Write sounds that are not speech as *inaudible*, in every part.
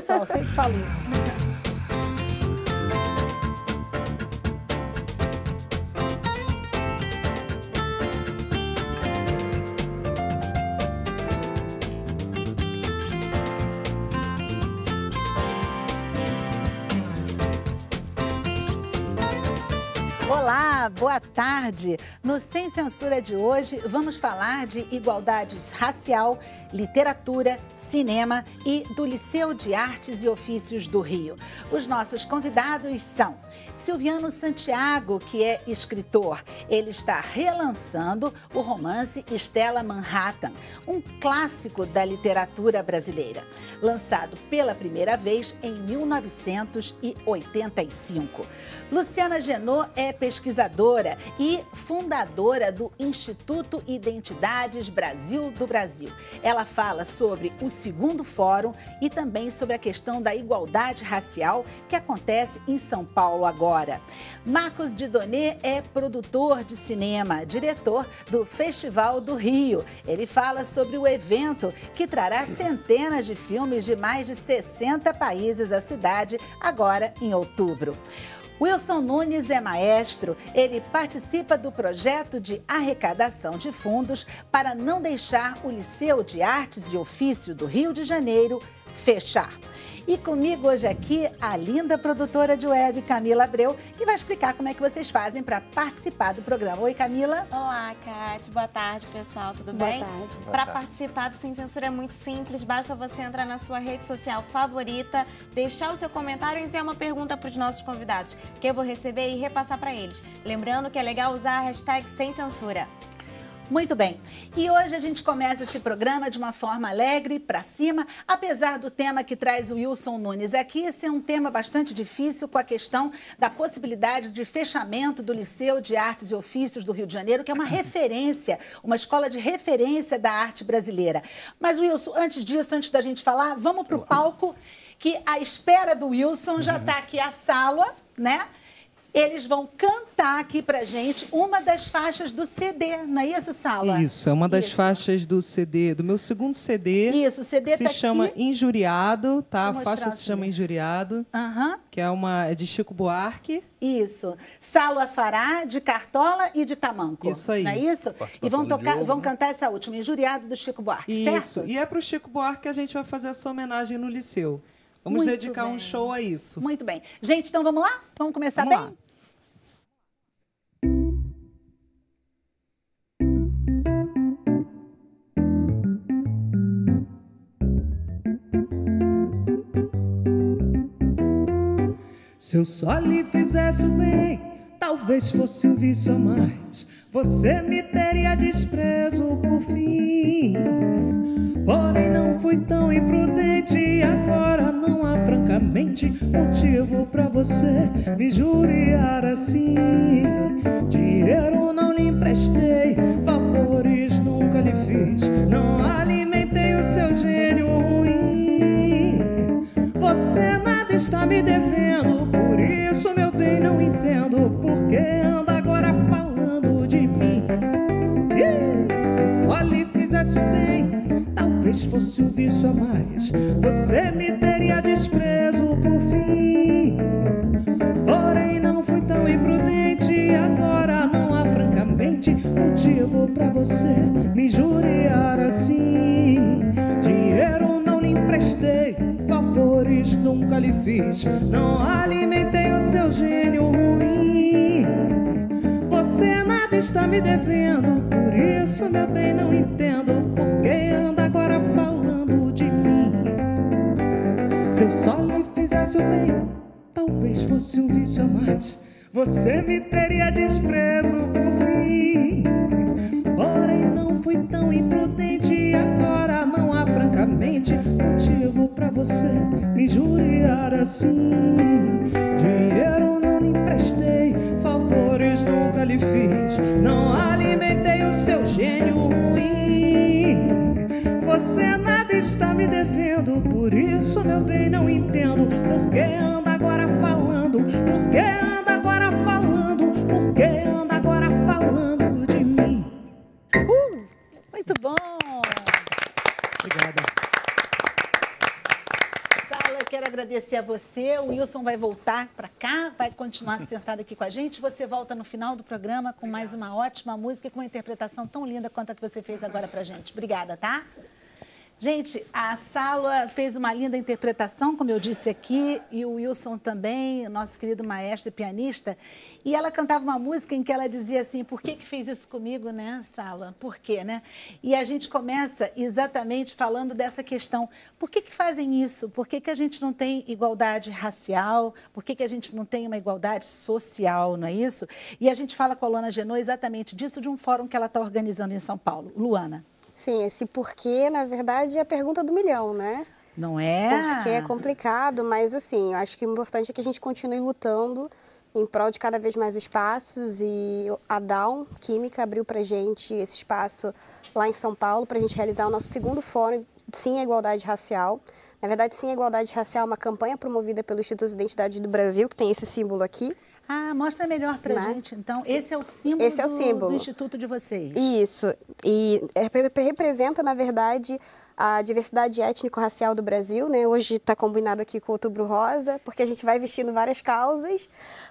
sempre falo isso. boa tarde. No Sem Censura de hoje, vamos falar de igualdade racial, literatura, cinema e do Liceu de Artes e Ofícios do Rio. Os nossos convidados são Silviano Santiago, que é escritor. Ele está relançando o romance Estela Manhattan, um clássico da literatura brasileira, lançado pela primeira vez em 1985. Luciana Genot é pesquisadora e fundadora do Instituto Identidades Brasil do Brasil. Ela fala sobre o segundo fórum e também sobre a questão da igualdade racial que acontece em São Paulo agora. Marcos Didonet é produtor de cinema, diretor do Festival do Rio. Ele fala sobre o evento que trará centenas de filmes de mais de 60 países à cidade agora em outubro. Wilson Nunes é maestro. Ele participa do projeto de arrecadação de fundos para não deixar o Liceu de Artes e Ofício do Rio de Janeiro fechar. E comigo hoje aqui a linda produtora de web, Camila Abreu, que vai explicar como é que vocês fazem para participar do programa. Oi, Camila. Olá, Cátia. Boa tarde, pessoal. Tudo Boa bem? Tarde. Boa pra tarde. Para participar do Sem Censura é muito simples. Basta você entrar na sua rede social favorita, deixar o seu comentário e enviar uma pergunta para os nossos convidados, que eu vou receber e repassar para eles. Lembrando que é legal usar a hashtag Sem Censura. Muito bem. E hoje a gente começa esse programa de uma forma alegre, para cima, apesar do tema que traz o Wilson Nunes aqui ser é um tema bastante difícil com a questão da possibilidade de fechamento do Liceu de Artes e Ofícios do Rio de Janeiro, que é uma *laughs* referência, uma escola de referência da arte brasileira. Mas Wilson, antes disso, antes da gente falar, vamos para o palco que a espera do Wilson já está aqui a sala, né? eles vão cantar aqui pra gente uma das faixas do CD, não é isso, Sala? Isso, é uma das isso. faixas do CD, do meu segundo CD. Isso, o CD se tá chama aqui. Injuriado, tá? A faixa se chama Injuriado, uhum. que é uma é de Chico Buarque. Isso. Salo Afará, de Cartola e de Tamanco. Isso aí. Não é isso? E vão, tocar, vão né? cantar essa última, Injuriado do Chico Buarque, isso. certo? E é pro Chico Buarque que a gente vai fazer essa homenagem no Liceu. Vamos Muito dedicar bem. um show a isso. Muito bem. Gente, então vamos lá? Vamos começar vamos bem? Lá. Se eu só lhe fizesse o bem, talvez fosse um vício a mais. Você me teria desprezo por fim. Porém, não fui tão imprudente. agora não há, francamente, motivo para você me juriar assim. Dinheiro não lhe emprestei, favores nunca lhe fiz. Não alimentei. está me devendo. Por isso, meu bem, não entendo por que anda agora falando de mim. E se só lhe fizesse bem, talvez fosse um vício a mais. Você me teria desprezo por fim. Porém, não fui tão imprudente. Agora não há, francamente, motivo para você me jurar assim. favores nunca lhe fiz. Não alimentei o seu gênio ruim. Você nada está me devendo, por isso, meu bem, não entendo por que anda agora falando de mim. Se eu só lhe fizesse o bem, talvez fosse um vício a mais. Você me teria desprezo por fim. Porém, não fui tão imprudente, agora não há franca motivo para você me juriar assim. Dinheiro não lhe emprestei, favores nunca lhe fiz, não alimentei o seu gênio ruim. Você nada está me devendo, por isso, meu bem, não entendo por que anda agora falando, por que você. O Wilson vai voltar para cá, vai continuar *laughs* sentado aqui com a gente. Você volta no final do programa com mais uma ótima música e com uma interpretação tão linda quanto a que você fez agora para gente. Obrigada, tá? Gente, a Sala fez uma linda interpretação, como eu disse aqui, e o Wilson também, nosso querido maestro e pianista. E ela cantava uma música em que ela dizia assim: por que, que fez isso comigo, né, Sala? Por quê, né? E a gente começa exatamente falando dessa questão: por que, que fazem isso? Por que, que a gente não tem igualdade racial? Por que, que a gente não tem uma igualdade social, não é isso? E a gente fala com a Luana Genoa exatamente disso de um fórum que ela está organizando em São Paulo. Luana. Sim, esse porquê, na verdade, é a pergunta do milhão, né? Não é? Porque é complicado, mas assim, eu acho que o importante é que a gente continue lutando em prol de cada vez mais espaços e a Down Química abriu para gente esse espaço lá em São Paulo para a gente realizar o nosso segundo fórum Sim à Igualdade Racial. Na verdade, Sim à Igualdade Racial é uma campanha promovida pelo Instituto de Identidade do Brasil, que tem esse símbolo aqui. Ah, mostra melhor para né? gente. Então, esse é o símbolo, esse é o símbolo. Do, do, instituto de vocês. Isso. E é, representa, na verdade, a diversidade étnico-racial do Brasil, né? Hoje está combinado aqui com o Outubro Rosa, porque a gente vai vestindo várias causas,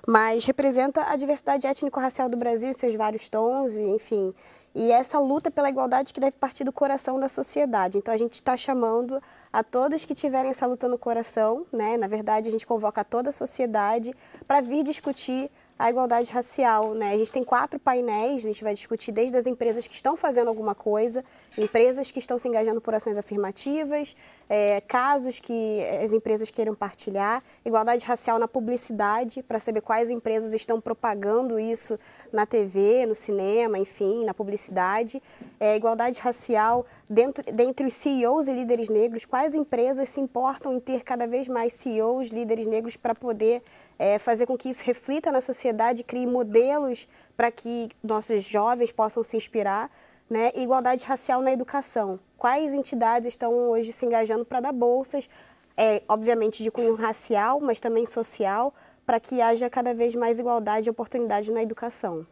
mas representa a diversidade étnico-racial do Brasil em seus vários tons, enfim. E essa luta pela igualdade que deve partir do coração da sociedade. Então a gente está chamando a todos que tiverem essa luta no coração, né? Na verdade, a gente convoca toda a sociedade para vir discutir a igualdade racial. Né? A gente tem quatro painéis, a gente vai discutir desde as empresas que estão fazendo alguma coisa, empresas que estão se engajando por ações afirmativas, é, casos que as empresas queiram partilhar, igualdade racial na publicidade, para saber quais empresas estão propagando isso na TV, no cinema, enfim, na publicidade, é, igualdade racial dentro, dentre os CEOs e líderes negros, quais empresas se importam em ter cada vez mais CEOs, líderes negros, para poder é, fazer com que isso reflita na sociedade, crie modelos para que nossos jovens possam se inspirar. Né? igualdade racial na educação. Quais entidades estão hoje se engajando para dar bolsas, é, obviamente de cunho racial, mas também social, para que haja cada vez mais igualdade e oportunidade na educação?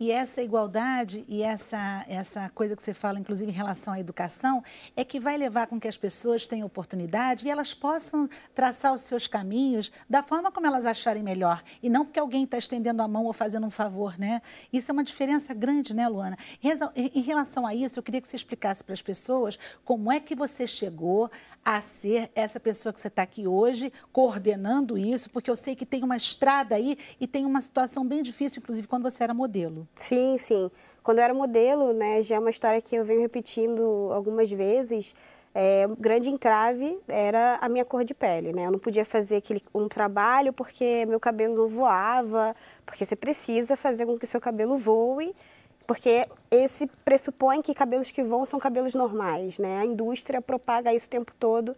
E essa igualdade e essa, essa coisa que você fala, inclusive em relação à educação, é que vai levar com que as pessoas tenham oportunidade e elas possam traçar os seus caminhos da forma como elas acharem melhor. E não porque alguém está estendendo a mão ou fazendo um favor, né? Isso é uma diferença grande, né, Luana? Em relação a isso, eu queria que você explicasse para as pessoas como é que você chegou a ser essa pessoa que você está aqui hoje, coordenando isso, porque eu sei que tem uma estrada aí e tem uma situação bem difícil, inclusive quando você era modelo. Sim, sim. Quando eu era modelo, né, já é uma história que eu venho repetindo algumas vezes. É, grande entrave era a minha cor de pele, né? Eu não podia fazer aquele, um trabalho porque meu cabelo não voava, porque você precisa fazer com que seu cabelo voe porque esse pressupõe que cabelos que vão são cabelos normais, né? A indústria propaga isso o tempo todo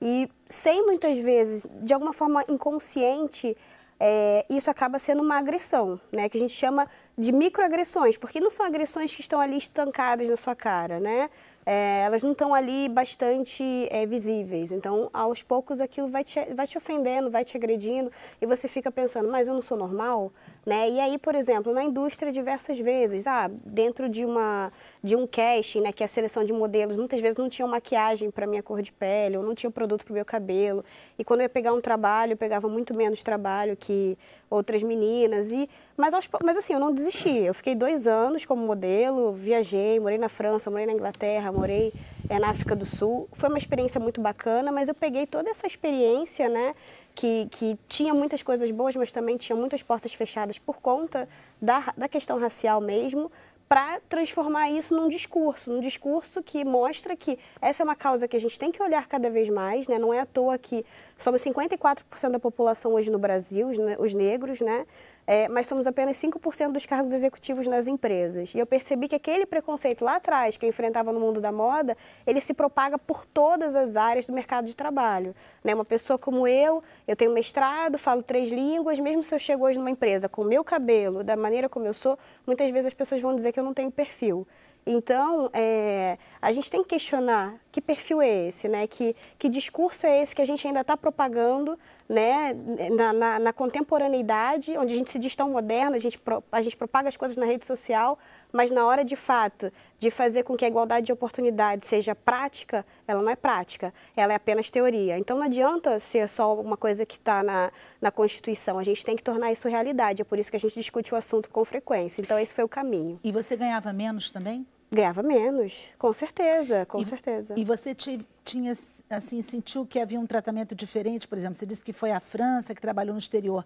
e sem muitas vezes, de alguma forma inconsciente, é, isso acaba sendo uma agressão, né? Que a gente chama de microagressões, porque não são agressões que estão ali estancadas na sua cara, né? é, elas não estão ali bastante é, visíveis. Então, aos poucos, aquilo vai te, vai te ofendendo, vai te agredindo e você fica pensando, mas eu não sou normal? Né? E aí, por exemplo, na indústria, diversas vezes, ah, dentro de, uma, de um casting, né, que é a seleção de modelos, muitas vezes não tinha maquiagem para minha cor de pele, ou não tinha produto para o meu cabelo. E quando eu ia pegar um trabalho, eu pegava muito menos trabalho que outras meninas. E mas, aos, mas assim, eu não desisti. Eu fiquei dois anos como modelo, viajei, morei na França, morei na Inglaterra, morei é, na África do Sul. Foi uma experiência muito bacana, mas eu peguei toda essa experiência, né? Que, que tinha muitas coisas boas, mas também tinha muitas portas fechadas por conta da, da questão racial mesmo, para transformar isso num discurso, num discurso que mostra que essa é uma causa que a gente tem que olhar cada vez mais, né? Não é à toa que somos 54% da população hoje no Brasil, os negros, né? é, mas somos apenas 5% dos cargos executivos nas empresas. E eu percebi que aquele preconceito lá atrás, que eu enfrentava no mundo da moda, ele se propaga por todas as áreas do mercado de trabalho. Né? Uma pessoa como eu, eu tenho mestrado, falo três línguas, mesmo se eu chego hoje numa empresa com o meu cabelo, da maneira como eu sou, muitas vezes as pessoas vão dizer que eu não tenho perfil. Então, é, a gente tem que questionar que perfil é esse, né? Que, que discurso é esse que a gente ainda está propagando, né? Na, na, na, contemporaneidade, onde a gente se diz tão moderno, a gente, pro, a gente propaga as coisas na rede social, mas na hora de fato de fazer com que a igualdade de oportunidade seja prática, ela não é prática, ela é apenas teoria. Então, não adianta ser só uma coisa que está na, na Constituição, a gente tem que tornar isso realidade. É por isso que a gente discute o assunto com frequência. Então, esse foi o caminho. E você ganhava menos também? Ganhava menos, com certeza, com e, certeza. E você te, tinha, assim, sentiu que havia um tratamento diferente? Por exemplo, você disse que foi à França, que trabalhou no exterior.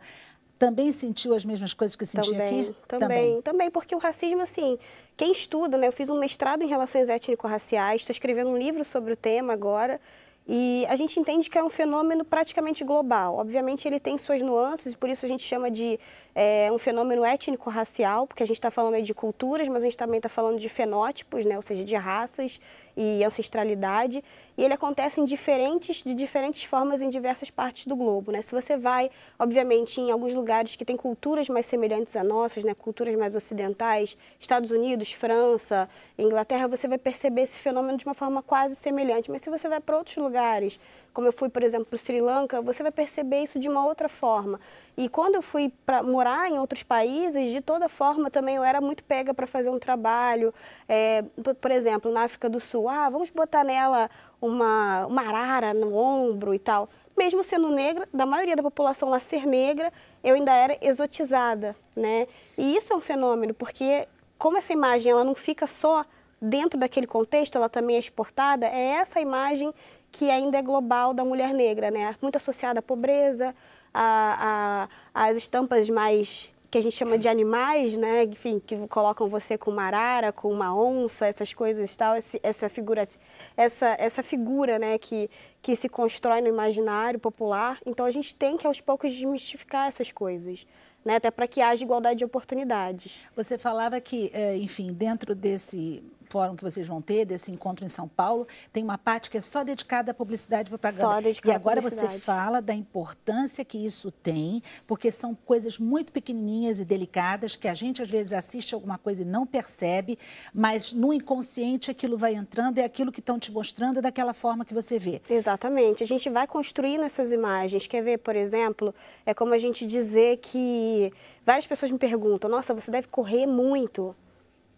Também sentiu as mesmas coisas que sentia também, aqui? Também, também, também, porque o racismo, assim, quem estuda, né? Eu fiz um mestrado em relações étnico-raciais, estou escrevendo um livro sobre o tema agora. E a gente entende que é um fenômeno praticamente global. Obviamente, ele tem suas nuances, e por isso a gente chama de é um fenômeno étnico-racial, porque a gente está falando de culturas, mas a gente também está falando de fenótipos, né? ou seja, de raças e ancestralidade. E ele acontece em diferentes, de diferentes formas em diversas partes do globo. Né? Se você vai, obviamente, em alguns lugares que têm culturas mais semelhantes a nossas, né? culturas mais ocidentais, Estados Unidos, França, Inglaterra, você vai perceber esse fenômeno de uma forma quase semelhante. Mas se você vai para outros lugares, como eu fui, por exemplo, para o Sri Lanka, você vai perceber isso de uma outra forma. E quando eu fui para morar em outros países, de toda forma também eu era muito pega para fazer um trabalho. É, por exemplo, na África do Sul, ah, vamos botar nela uma, uma arara no ombro e tal. Mesmo sendo negra, da maioria da população lá ser negra, eu ainda era exotizada, né? E isso é um fenômeno, porque como essa imagem ela não fica só dentro daquele contexto, ela também é exportada, é essa imagem que ainda é global da mulher negra, né? Muito associada à pobreza, a, a, as estampas mais que a gente chama de animais, né? Enfim, que colocam você com uma arara, com uma onça, essas coisas e tal, esse, essa figura, essa, essa figura, né? Que, que se constrói no imaginário popular. Então a gente tem que aos poucos desmistificar essas coisas. Né, até para que haja igualdade de oportunidades. Você falava que, é, enfim, dentro desse fórum que vocês vão ter, desse encontro em São Paulo, tem uma parte que é só dedicada à publicidade e propaganda. Só dedicada e agora você fala da importância que isso tem, porque são coisas muito pequenininhas e delicadas que a gente às vezes assiste alguma coisa e não percebe, mas no inconsciente aquilo vai entrando, é aquilo que estão te mostrando daquela forma que você vê. Exatamente. A gente vai construindo essas imagens. Quer ver, por exemplo, é como a gente dizer que várias pessoas me perguntam: nossa, você deve correr muito.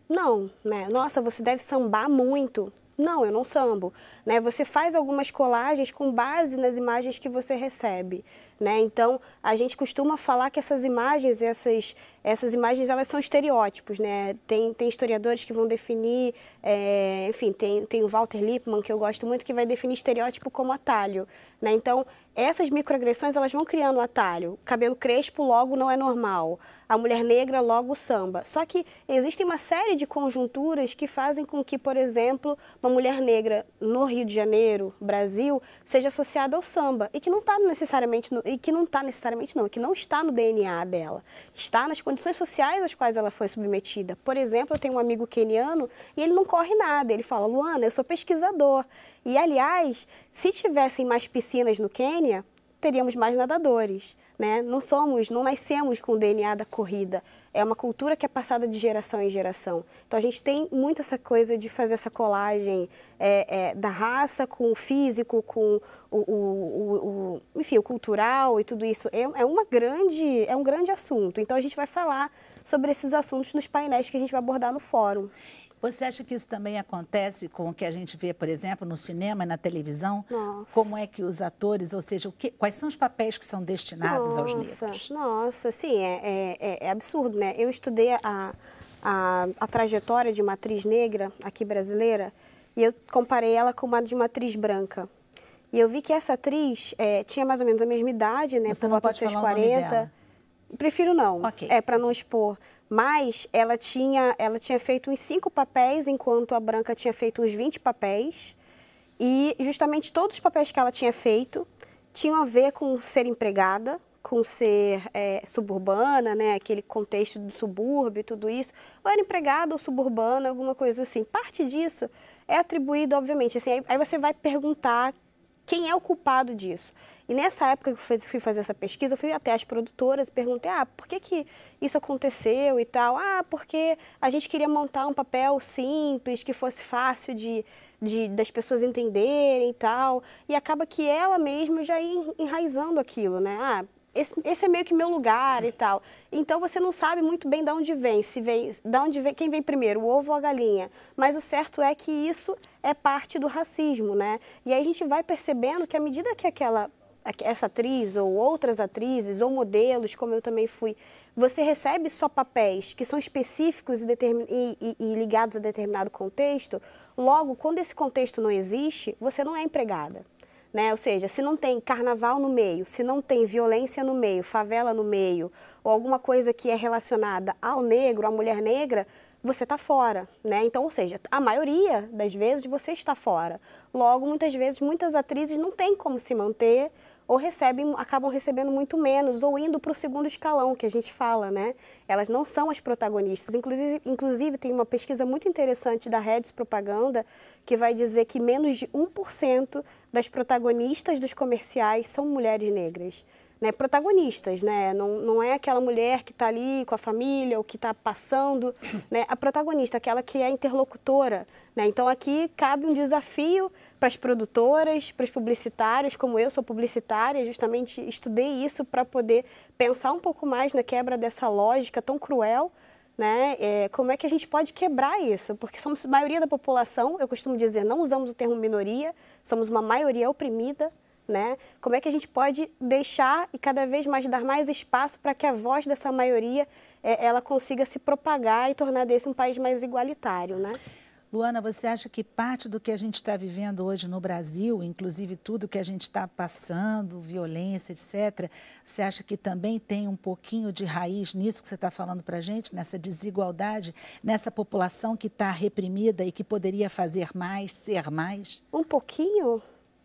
Não, né? Nossa, você deve sambar muito. Não, eu não sambo. Né? Você faz algumas colagens com base nas imagens que você recebe. Né? Então, a gente costuma falar que essas imagens, essas, essas imagens, elas são estereótipos, né? Tem, tem historiadores que vão definir, é, enfim, tem, tem o Walter Lippmann, que eu gosto muito, que vai definir estereótipo como atalho, né? Então, essas microagressões, elas vão criando atalho. Cabelo crespo logo não é normal, a mulher negra logo samba. Só que existe uma série de conjunturas que fazem com que, por exemplo, uma mulher negra no Rio de Janeiro, Brasil, seja associada ao samba e que não está necessariamente... No, e que não está necessariamente não, que não está no DNA dela, está nas condições sociais às quais ela foi submetida. Por exemplo, eu tenho um amigo queniano e ele não corre nada. Ele fala, Luana, eu sou pesquisador. E aliás, se tivessem mais piscinas no Quênia, teríamos mais nadadores, né? Não somos, não nascemos com o DNA da corrida é uma cultura que é passada de geração em geração. Então a gente tem muito essa coisa de fazer essa colagem é, é, da raça com o físico, com o, o, o, o enfim, o cultural e tudo isso. É, é, uma grande, é um grande assunto. Então a gente vai falar sobre esses assuntos nos painéis que a gente vai abordar no fórum. Você acha que isso também acontece com o que a gente vê, por exemplo, no cinema e na televisão? Nossa. Como é que os atores, ou seja, o que, quais são os papéis que são destinados nossa, aos negros? Nossa, sim, é, é, é, é absurdo, né? Eu estudei a, a, a trajetória de uma atriz negra aqui brasileira e eu comparei ela com uma de uma atriz branca. E eu vi que essa atriz é, tinha mais ou menos a mesma idade, né? Você por volta dos seus 40. Prefiro não. Okay. É para não expor mas ela tinha, ela tinha feito uns cinco papéis, enquanto a Branca tinha feito uns 20 papéis. E justamente todos os papéis que ela tinha feito tinham a ver com ser empregada, com ser é, suburbana, né, aquele contexto do subúrbio, tudo isso, ou era empregada ou suburbana, alguma coisa assim. Parte disso é atribuído, obviamente, assim, aí você vai perguntar quem é o culpado disso? E nessa época que eu fui fazer essa pesquisa, eu fui até as produtoras e perguntei: ah, por que, que isso aconteceu e tal? Ah, porque a gente queria montar um papel simples, que fosse fácil de, de das pessoas entenderem e tal. E acaba que ela mesma já ia enraizando aquilo, né? Ah, esse, esse, é meio que meu lugar e tal. Então você não sabe muito bem de onde vem, se vem, de onde vem, quem vem primeiro, o ovo ou a galinha. Mas o certo é que isso é parte do racismo, né? E aí a gente vai percebendo que à medida que aquela essa atriz ou outras atrizes ou modelos, como eu também fui, você recebe só papéis que são específicos e, e, e, ligados a determinado contexto, logo, quando esse contexto não existe, você não é empregada. Né? Ou seja, se não tem carnaval no meio, se não tem violência no meio, favela no meio, ou alguma coisa que é relacionada ao negro, à mulher negra, você está fora, né? Então, ou seja, a maioria das vezes você está fora. Logo, muitas vezes, muitas atrizes não têm como se manter ou recebem, acabam recebendo muito menos, ou indo para o segundo escalão, que a gente fala, né? Elas não são as protagonistas. Inclusive, inclusive, tem uma pesquisa muito interessante da Reds Propaganda, que vai dizer que menos de 1% das protagonistas dos comerciais são mulheres negras né, protagonistas, né? Não, não é aquela mulher que está ali com a família ou que está passando, *clears throat* né? A protagonista, aquela que é interlocutora, né? Então aqui cabe um desafio para as produtoras, para os publicitários, como eu sou publicitária, justamente estudei isso para poder pensar um pouco mais na quebra dessa lógica tão cruel, né? É, como é que a gente pode quebrar isso? Porque somos maioria da população, eu costumo dizer, não usamos o termo minoria, somos uma maioria oprimida, né? Como é que a gente pode deixar e cada vez mais dar mais espaço para que a voz dessa maioria é, ela consiga se propagar e tornar desse um país mais igualitário, né? Luana, você acha que parte do que a gente está vivendo hoje no Brasil, inclusive tudo que a gente está passando, violência, etc., você acha que também tem um pouquinho de raiz nisso que você está falando para a gente, nessa desigualdade, nessa população que está reprimida e que poderia fazer mais, ser mais? Um pouquinho?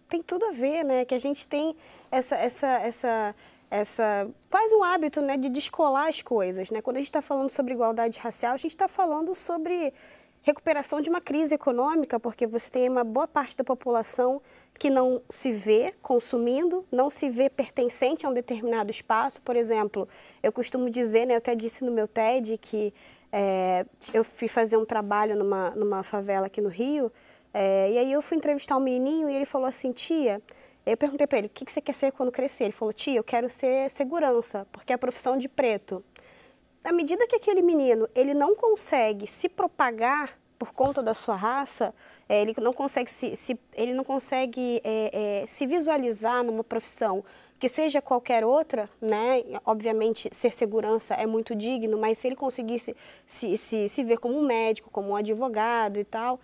tem tudo a ver, né? Que a gente tem essa, essa, essa, essa quase um hábito, né, de descolar as coisas, né? Quando a gente está falando sobre igualdade racial, a gente está falando sobre recuperação de uma crise econômica, porque você tem uma boa parte da população que não se vê consumindo, não se vê pertencente a um determinado espaço. Por exemplo, eu costumo dizer, né, eu até disse no meu TED que é, eu fui fazer um trabalho numa, numa favela aqui no Rio é, e aí eu fui entrevistar um menininho e ele falou assim, tia, eu perguntei para ele, o que, que você quer ser quando crescer? Ele falou, tia, eu quero ser segurança, porque é a profissão de preto. À medida que aquele menino, ele não consegue se propagar por conta da sua raça, é, ele não consegue, se, se ele não consegue é, é, se visualizar numa profissão que seja qualquer outra, né? Obviamente, ser segurança é muito digno, mas se ele conseguisse se, se, se ver como um médico, como um advogado e tal,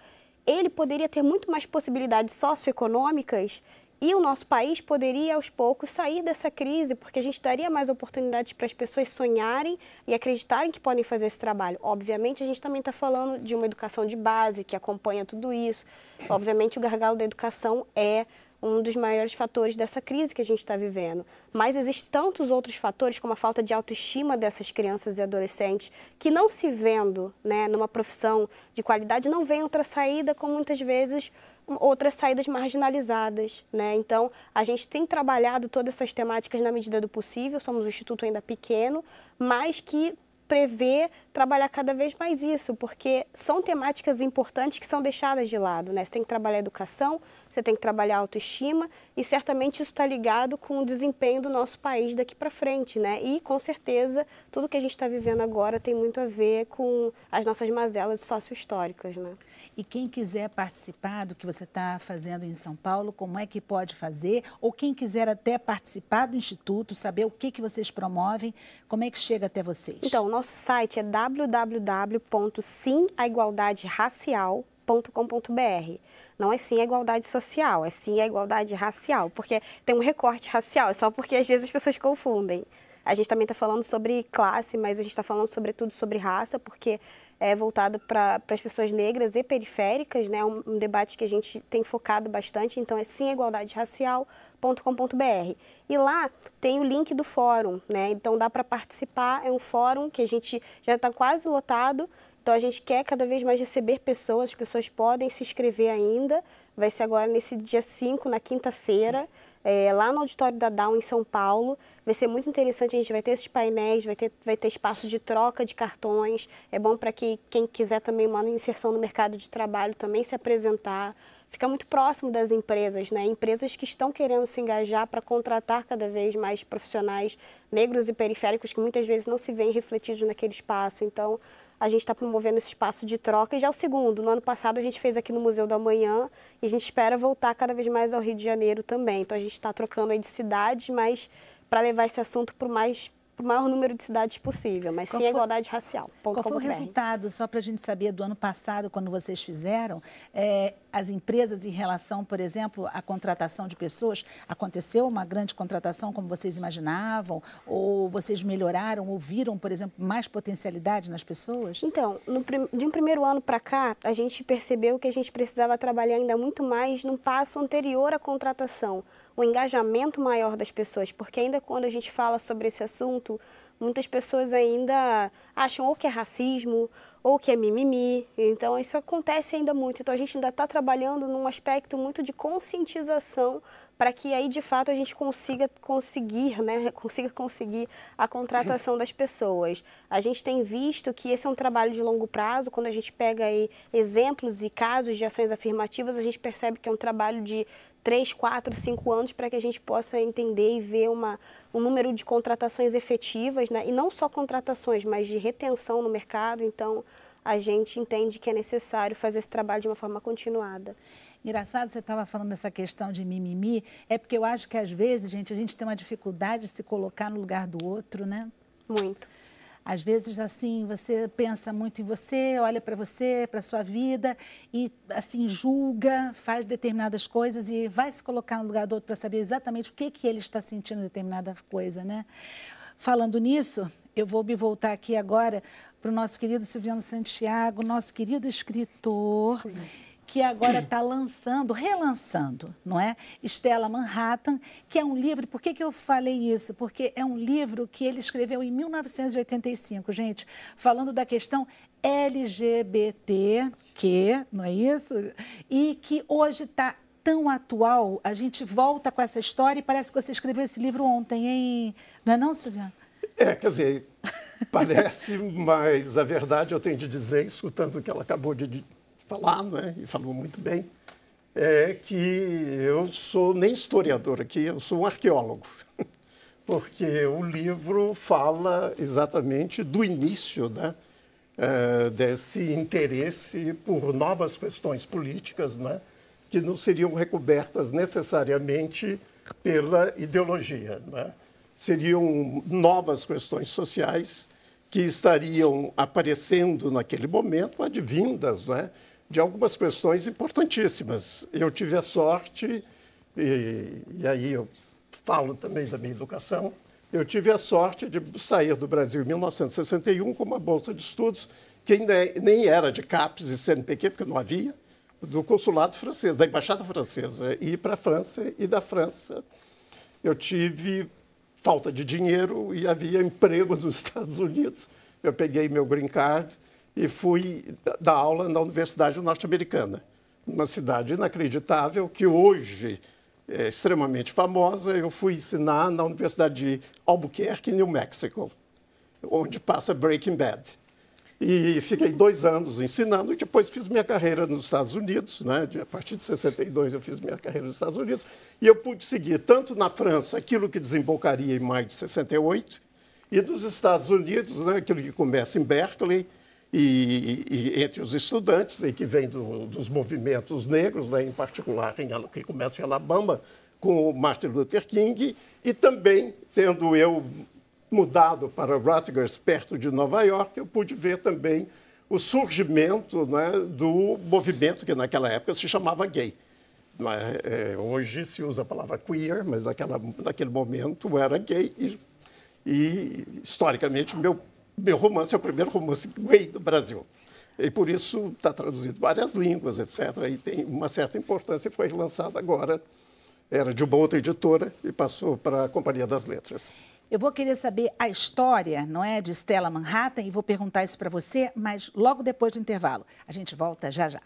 ele poderia ter muito mais possibilidades socioeconômicas e o nosso país poderia, aos poucos, sair dessa crise, porque a gente daria mais oportunidades para as pessoas sonharem e acreditarem que podem fazer esse trabalho. Obviamente, a gente também está falando de uma educação de base que acompanha tudo isso. Obviamente, o gargalo da educação é um dos maiores fatores dessa crise que a gente está vivendo. Mas existem tantos outros fatores, como a falta de autoestima dessas crianças e adolescentes, que não se vendo né, numa profissão de qualidade, não vem outra saída, como muitas vezes outras saídas marginalizadas, né? Então, a gente tem trabalhado todas essas temáticas na medida do possível, somos um instituto ainda pequeno, mas que prevê trabalhar cada vez mais isso, porque são temáticas importantes que são deixadas de lado, né? Você tem que trabalhar a educação, você tem que trabalhar a autoestima e certamente isso está ligado com o desempenho do nosso país daqui para frente, né? E com certeza tudo que a gente está vivendo agora tem muito a ver com as nossas mazelas sócio-históricas, né? E quem quiser participar do que você está fazendo em São Paulo, como é que pode fazer? Ou quem quiser até participar do Instituto, saber o que, que vocês promovem, como é que chega até vocês? Então, o nosso site é www.simigualdaderracial.com.br não é sim a igualdade social, é sim a igualdade racial, porque tem um recorte racial, é só porque às vezes as pessoas confundem. A gente também está falando sobre classe, mas a gente está falando sobretudo sobre raça, porque é voltado para as pessoas negras e periféricas, né? Um, um, debate que a gente tem focado bastante, então é sim simigualdadeRacial.com.br. E lá tem o link do fórum, né? Então dá para participar, é um fórum que a gente já está quase lotado, então a gente quer cada vez mais receber pessoas, as pessoas podem se inscrever ainda. Vai ser agora nesse dia 5, na quinta-feira, é, lá no auditório da Down em São Paulo. Vai ser muito interessante, a gente vai ter esses painéis, vai ter, vai ter espaço de troca de cartões. É bom para que quem quiser também uma inserção no mercado de trabalho também se apresentar. Fica muito próximo das empresas, né? Empresas que estão querendo se engajar para contratar cada vez mais profissionais negros e periféricos que muitas vezes não se veem refletidos naquele espaço. Então, a gente está promovendo esse espaço de troca e já é o segundo. No ano passado a gente fez aqui no Museu da Manhã e a gente espera voltar cada vez mais ao Rio de Janeiro também. Então a gente está trocando aí de cidade, mas para levar esse assunto para mais para o maior número de cidades possível, mas qual sem foi, igualdade racial. Ponto qual foi o resultado, só para a gente saber, do ano passado, quando vocês fizeram, é, as empresas em relação, por exemplo, à contratação de pessoas, aconteceu uma grande contratação como vocês imaginavam? Ou vocês melhoraram, ou viram, por exemplo, mais potencialidade nas pessoas? Então, no, de um primeiro ano para cá, a gente percebeu que a gente precisava trabalhar ainda muito mais num passo anterior à contratação, o engajamento maior das pessoas, porque ainda quando a gente fala sobre esse assunto, muitas pessoas ainda acham ou que é racismo ou que é mimimi. Então isso acontece ainda muito. Então a gente ainda está trabalhando num aspecto muito de conscientização para que aí de fato a gente consiga conseguir, né, *laughs* consiga conseguir a contratação das pessoas. A gente tem visto que esse é um trabalho de longo prazo, quando a gente pega aí exemplos e casos de ações afirmativas, a gente percebe que é um trabalho de 3, 4, 5 anos para que a gente possa entender e ver uma, um número de contratações efetivas, né? e não só contratações, mas de retenção no mercado. Então, a gente entende que é necessário fazer esse trabalho de uma forma continuada. Engraçado, você estava falando dessa questão de mimimi, é porque eu acho que às vezes, gente, a gente tem uma dificuldade de se colocar no lugar do outro, né? Muito. Às vezes, assim, você pensa muito em você, olha para você, para sua vida e, assim, julga, faz determinadas coisas e vai se colocar no lugar do outro para saber exatamente o que, que ele está sentindo em determinada coisa, né? Falando nisso, eu vou me voltar aqui agora para o nosso querido Silviano Santiago, nosso querido escritor. Sim que agora está lançando, relançando, não é? Estela Manhattan, que é um livro, por que, que eu falei isso? Porque é um livro que ele escreveu em 1985, gente, falando da questão LGBTQ, não é isso? E que hoje está tão atual, a gente volta com essa história e parece que você escreveu esse livro ontem, hein? Não é não, Silviano? É, quer dizer, *laughs* parece, mas a verdade eu tenho de dizer, escutando o que ela acabou de falava, né, e falou muito bem, é que eu sou nem historiador aqui, eu sou um arqueólogo, *laughs* porque o livro fala exatamente do início né, é, desse interesse por novas questões políticas, né, que não seriam recobertas necessariamente pela ideologia. Né? Seriam novas questões sociais que estariam aparecendo naquele momento, advindas, né? de algumas questões importantíssimas. Eu tive a sorte, e, e aí eu falo também da minha educação, eu tive a sorte de sair do Brasil em 1961 com uma bolsa de estudos que é, nem era de CAPES e CNPq, porque não havia, do consulado francês, da embaixada francesa, e ir para a França, e da França eu tive falta de dinheiro e havia emprego *laughs* nos Estados Unidos. Eu peguei meu green card e fui dar aula na Universidade Norte-Americana, uma cidade inacreditável que hoje é extremamente famosa. Eu fui ensinar na Universidade de Albuquerque, New Mexico, onde passa Breaking Bad. E fiquei dois anos ensinando e depois fiz minha carreira nos Estados Unidos. Né? A partir de 62 eu fiz minha carreira nos Estados Unidos. E eu pude seguir tanto na França aquilo que desembocaria em maio de 68 e nos Estados Unidos, né, aquilo que começa em Berkeley, e, e, entre os estudantes, e que vem do, dos movimentos negros, né, em particular em, que começa em Alabama, com o Martin Luther King, e também, tendo eu mudado para Rutgers, perto de Nova York, eu pude ver também o surgimento né, do movimento que naquela época se chamava gay. É, é, hoje se usa a palavra queer, mas naquela, naquele momento era gay e, e historicamente meu meu romance é o primeiro romance gay do Brasil. E por isso está traduzido em várias línguas, etc. E tem uma certa importância e foi lançado agora. Era de uma outra editora e passou para a Companhia das Letras. Eu vou querer saber a história, não é, de Stella Manhattan e vou perguntar isso para você, mas logo depois do intervalo. A gente volta já já.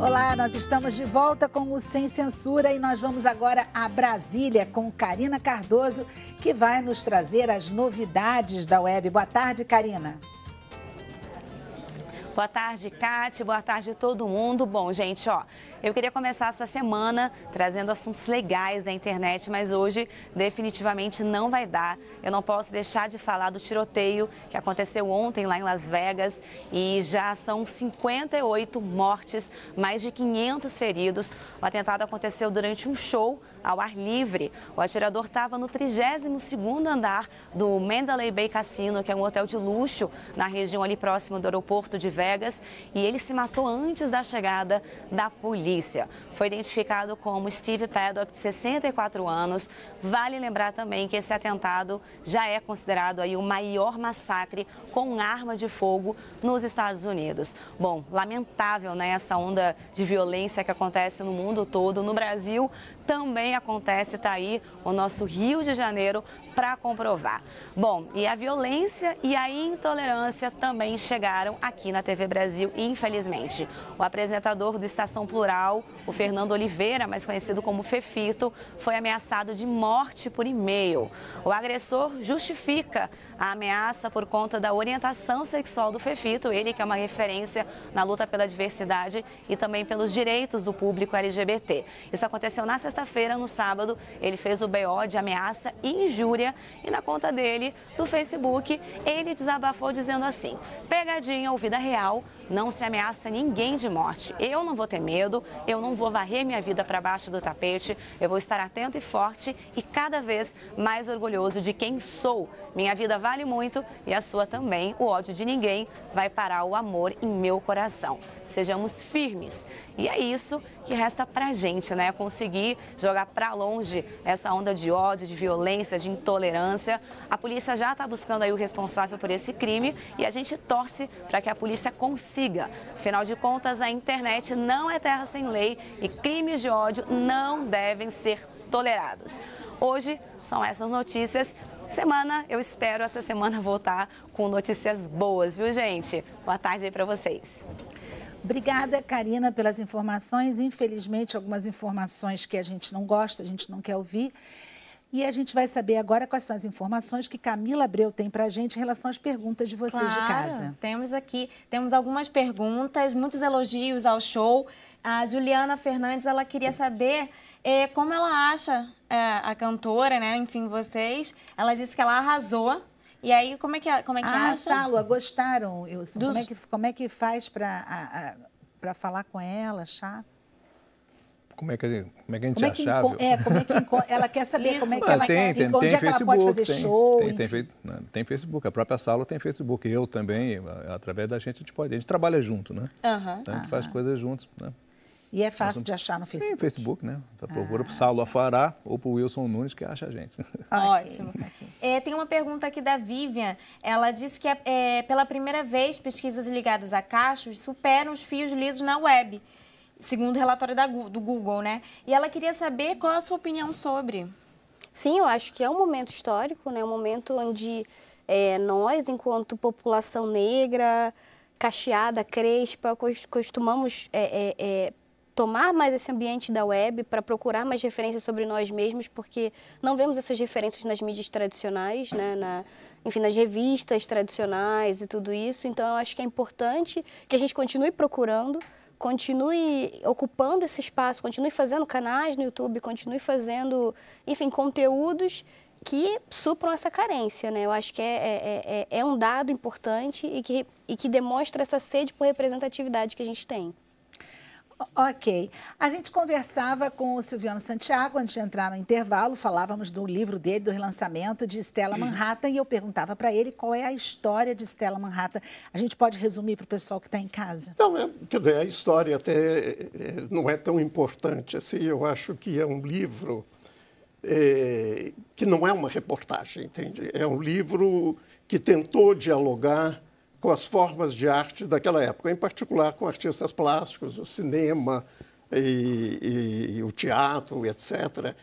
Olá, nós estamos de volta com o Sem Censura e nós vamos agora a Brasília com Karina Cardoso, que vai nos trazer as novidades da web. Boa tarde, Karina. Boa tarde, Kate. Boa tarde a todo mundo. Bom, gente, ó, eu queria começar essa semana trazendo assuntos legais da internet, mas hoje definitivamente não vai dar. Eu não posso deixar de falar do tiroteio que aconteceu ontem lá em Las Vegas e já são 58 mortes, mais de 500 feridos. O atentado aconteceu durante um show ao ar livre. O atirador estava no 32º andar do Mandalay Bay Casino, que é um hotel de luxo na região ali próxima do aeroporto de Vegas, e ele se matou antes da chegada da polícia polícia foi identificado como Steve Paddock, de 64 anos. Vale lembrar também que esse atentado já é considerado aí o maior massacre com arma de fogo nos Estados Unidos. Bom, lamentável, né, essa onda de violência que acontece no mundo todo. No Brasil também acontece, está aí o nosso Rio de Janeiro para comprovar. Bom, e a violência e a intolerância também chegaram aqui na TV Brasil, infelizmente. O apresentador do Estação Plural, o Fernando Fernando Oliveira, mais conhecido como Fefito, foi ameaçado de morte por e-mail. O agressor justifica a ameaça por conta da orientação sexual do Fefito, ele que é uma referência na luta pela diversidade e também pelos direitos do público LGBT. Isso aconteceu na sexta-feira, no sábado, ele fez o BO de ameaça e injúria e na conta dele, do Facebook, ele desabafou dizendo assim: pegadinha ou vida real, não se ameaça ninguém de morte. Eu não vou ter medo, eu não vou varrer minha vida para baixo do tapete, eu vou estar atento e forte e cada vez mais orgulhoso de quem sou. Minha vida vale muito e a sua também. O ódio de ninguém vai parar o amor em meu coração. Sejamos firmes. E é isso que resta para a gente, né? Conseguir jogar para longe essa onda de ódio, de violência, de intolerância. A polícia já está buscando aí o responsável por esse crime e a gente torce para que a polícia consiga. Afinal de contas, a internet não é terra sem lei e crimes de ódio não devem ser tolerados. Hoje são essas notícias. Semana, eu espero essa semana voltar com notícias boas, viu, gente? Boa tarde aí para vocês. Obrigada, Karina, pelas informações. Infelizmente, algumas informações que a gente não gosta, a gente não quer ouvir. E a gente vai saber agora quais são as informações que Camila Abreu tem para a gente em relação às perguntas de vocês claro, de casa. Temos aqui, temos algumas perguntas, muitos elogios ao show. A Juliana Fernandes, ela queria saber eh, como ela acha eh, a cantora, né? Enfim, vocês. Ela disse que ela arrasou e aí, como é que, é, como é que ah, acha? Sálua, gostaram. Eu, Dos... como, é que, como é que faz para falar com ela, achar? como é que a gente, como é que a gente como é que achava? É, como é que ela quer saber Isso. como é que ela tem, quer, tem, onde tem é que ela pode fazer tem, shows? Tem, tem, tem, tem Facebook, a própria sala tem Facebook, eu também, através da gente a gente pode, a gente trabalha junto, né? Uh -huh. então, a gente uh -huh. faz coisas juntos, né? E é fácil de achar no Facebook? Sim, Facebook, né? Ah. Procura para o Saulo Afará ou o Wilson Nunes que acha a gente. *laughs* Ótimo. Tá é, tem uma pergunta aqui da Vivian. Ela disse que é, é, pela primeira vez pesquisas ligadas a cachos superam os fios lisos na web, segundo o relatório da, do Google, né? E ela queria saber qual a sua opinião sobre. Sim, eu acho que é um momento histórico, né? Um momento onde é, nós, enquanto população negra, cacheada, crespa, costumamos é, é, tomar mais esse ambiente da web, para procurar mais referências sobre nós mesmos, porque não vemos essas referências nas mídias tradicionais, né? Na, enfim, nas revistas tradicionais e tudo isso. Então, eu acho que é importante que a gente continue procurando, continue ocupando esse espaço, continue fazendo canais no YouTube, continue fazendo, enfim, conteúdos que supram essa carência, né? Eu acho que é, é, é, é, é um dado importante e que, e que demonstra essa sede por representatividade que a gente tem. Ok. A gente conversava com o Silviano Santiago antes de entrar no intervalo, falávamos do livro dele, do relançamento de Stella uhum. Manhattan, e eu perguntava para ele qual é a história de Stella Manhattan. A gente pode resumir para o pessoal que está em casa? Não, é, quer dizer, a história até é, é, não é tão importante assim. Eu acho que é um livro é, que não é uma reportagem, entende? É um livro que tentou dialogar com as formas de arte daquela época, em particular com artistas plásticos, o cinema e, e, e o teatro, etc.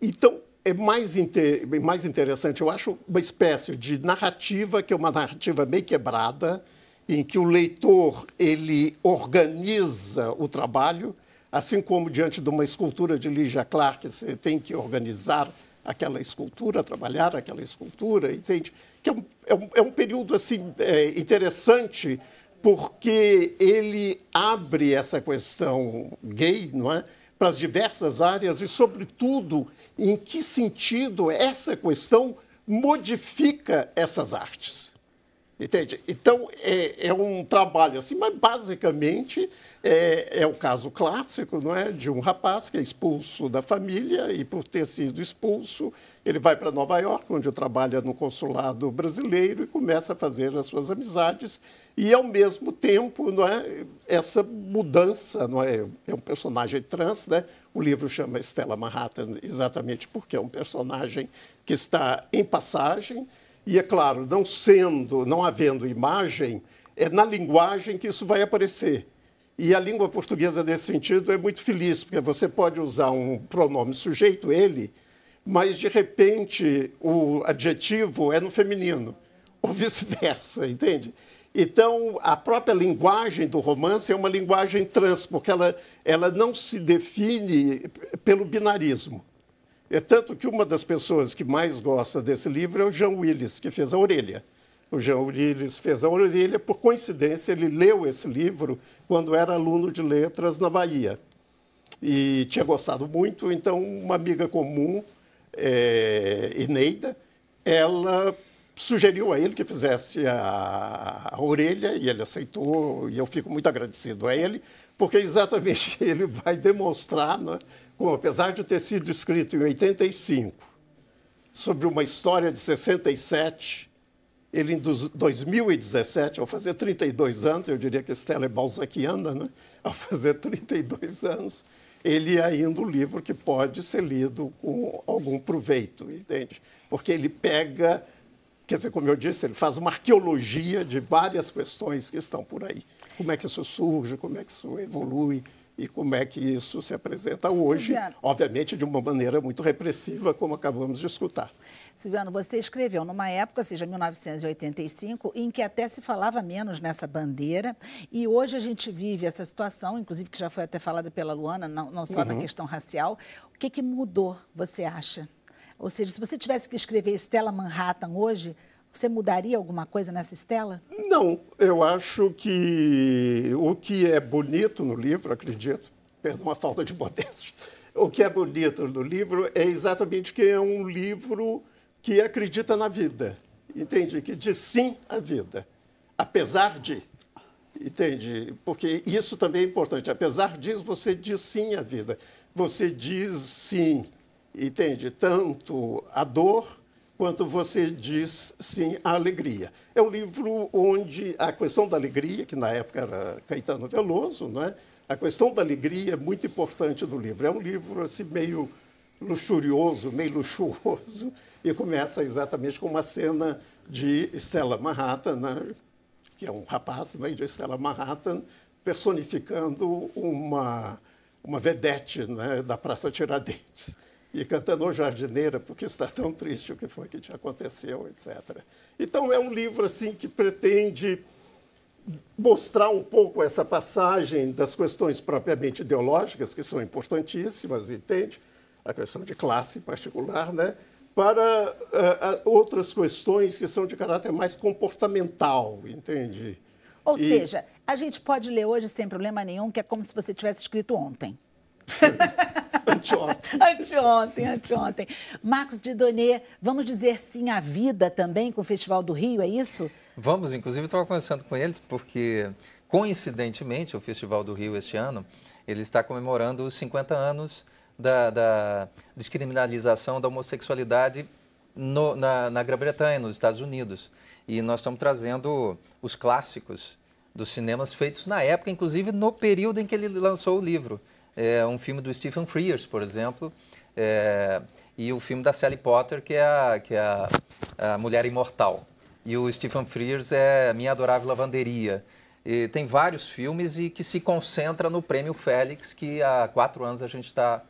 Então, é mais, inter... mais interessante, eu acho, uma espécie de narrativa, que é uma narrativa bem quebrada, em que o leitor ele organiza o trabalho, assim como diante de uma escultura de Ligia Clark, você tem que organizar aquela escultura, trabalhar aquela escultura, entende? Que é um, é um, é um período assim é, interessante porque ele abre essa questão gay, não é? Para as diversas áreas e, sobretudo, em que sentido essa questão modifica essas artes. Entende? Então, é, é, um trabalho assim, mas basicamente é, é, o caso clássico não é? de um rapaz que é expulso da família e, por ter sido expulso, ele vai para Nova York, onde trabalha no consulado brasileiro e começa a fazer as suas amizades. E, ao mesmo tempo, não é? essa mudança, não é? é um personagem trans, né? o livro chama Estela Manhattan exatamente porque é um personagem que está em passagem, e é claro, não sendo, não havendo imagem, é na linguagem que isso vai aparecer. E a língua portuguesa, nesse sentido, é muito feliz, porque você pode usar um pronome sujeito, ele, mas de repente o adjetivo é no feminino, *laughs* ou vice-versa, entende? Então, a própria linguagem do romance é uma linguagem trans, porque ela, ela não se define pelo binarismo. É tanto que uma das pessoas que mais gosta desse livro é o Jean Willis, que fez a orelha. O Jean Willis fez a orelha, por coincidência, ele leu esse livro quando era aluno de letras na Bahia. E tinha gostado muito, então uma amiga comum, é, Eneida, ela sugeriu a ele que fizesse a, a orelha e ele aceitou, e eu fico muito agradecido a ele, porque exatamente *laughs* ele vai demonstrar, né, como apesar de ter sido escrito em 85, sobre uma história de 67, ele em 2017, ao fazer 32 anos, eu diria que esse tela é balzaquiana, né? *laughs* ao fazer 32 anos, ele é ainda um livro que pode ser lido com algum proveito, entende? Porque ele pega Quer dizer, como eu disse, ele faz uma arqueologia de várias questões que estão por aí. Como é que isso surge, como é que isso evolui e como é que isso se apresenta hoje, Silviano. obviamente de uma maneira muito repressiva, como acabamos de escutar. Silviano, você escreveu numa época, seja, 1985, em que até se falava menos nessa bandeira, e hoje a gente vive essa situação, inclusive que já foi até falada pela Luana, não, não só uhum. na questão racial. O que, que mudou, você acha? Ou seja, se você tivesse que escrever Estela Manhattan hoje, você mudaria alguma coisa nessa Estela? Não, eu acho que o que é bonito no livro, acredito, perdão a falta de potência, o que é bonito no livro é exatamente que é um livro que acredita na vida, entende? Que diz sim à vida, apesar de, entende? Porque isso também é importante. Apesar disso, você diz sim à vida, você diz sim entende? Tanto a dor quanto você diz sim à alegria. É um livro onde a questão da alegria, que na época era Caetano Veloso, não é? A questão da alegria é muito importante do livro. É um livro assim meio luxurioso, meio luxuoso, *laughs* e começa exatamente com uma cena de Stella Manhattan, né? que é um rapaz né? de Stella Manhattan, personificando uma, uma vedete né? da Praça Tiradentes e cantando O Jardineira, porque está tão triste o que foi que te aconteceu, etc. Então, é um livro assim que pretende mostrar um pouco essa passagem das questões propriamente ideológicas, que são importantíssimas, entende? A questão de classe em particular, né? para uh, uh, outras questões que são de caráter mais comportamental, entende? Ou e... seja, a gente pode ler hoje sem problema nenhum, que é como se você tivesse escrito ontem. *laughs* anteontem. anteontem, anteontem. Marcos Didonê, vamos dizer sim à vida também com o Festival do Rio, é isso? Vamos, inclusive estava conversando com eles porque, coincidentemente, o Festival do Rio este ano, ele está comemorando os 50 anos da, da descriminalização da homossexualidade no, na, na Grã-Bretanha, nos Estados Unidos. E nós estamos trazendo os clássicos dos cinemas feitos na época, inclusive no período em que ele lançou o livro é um filme do Stephen Frears, por exemplo, é, e o filme da Sally Potter, que é, a, que é a, a Mulher Imortal. E o Stephen Frears é Minha Adorável Lavanderia. E tem vários filmes e que se concentra no Prêmio Félix, que há quatro anos a gente está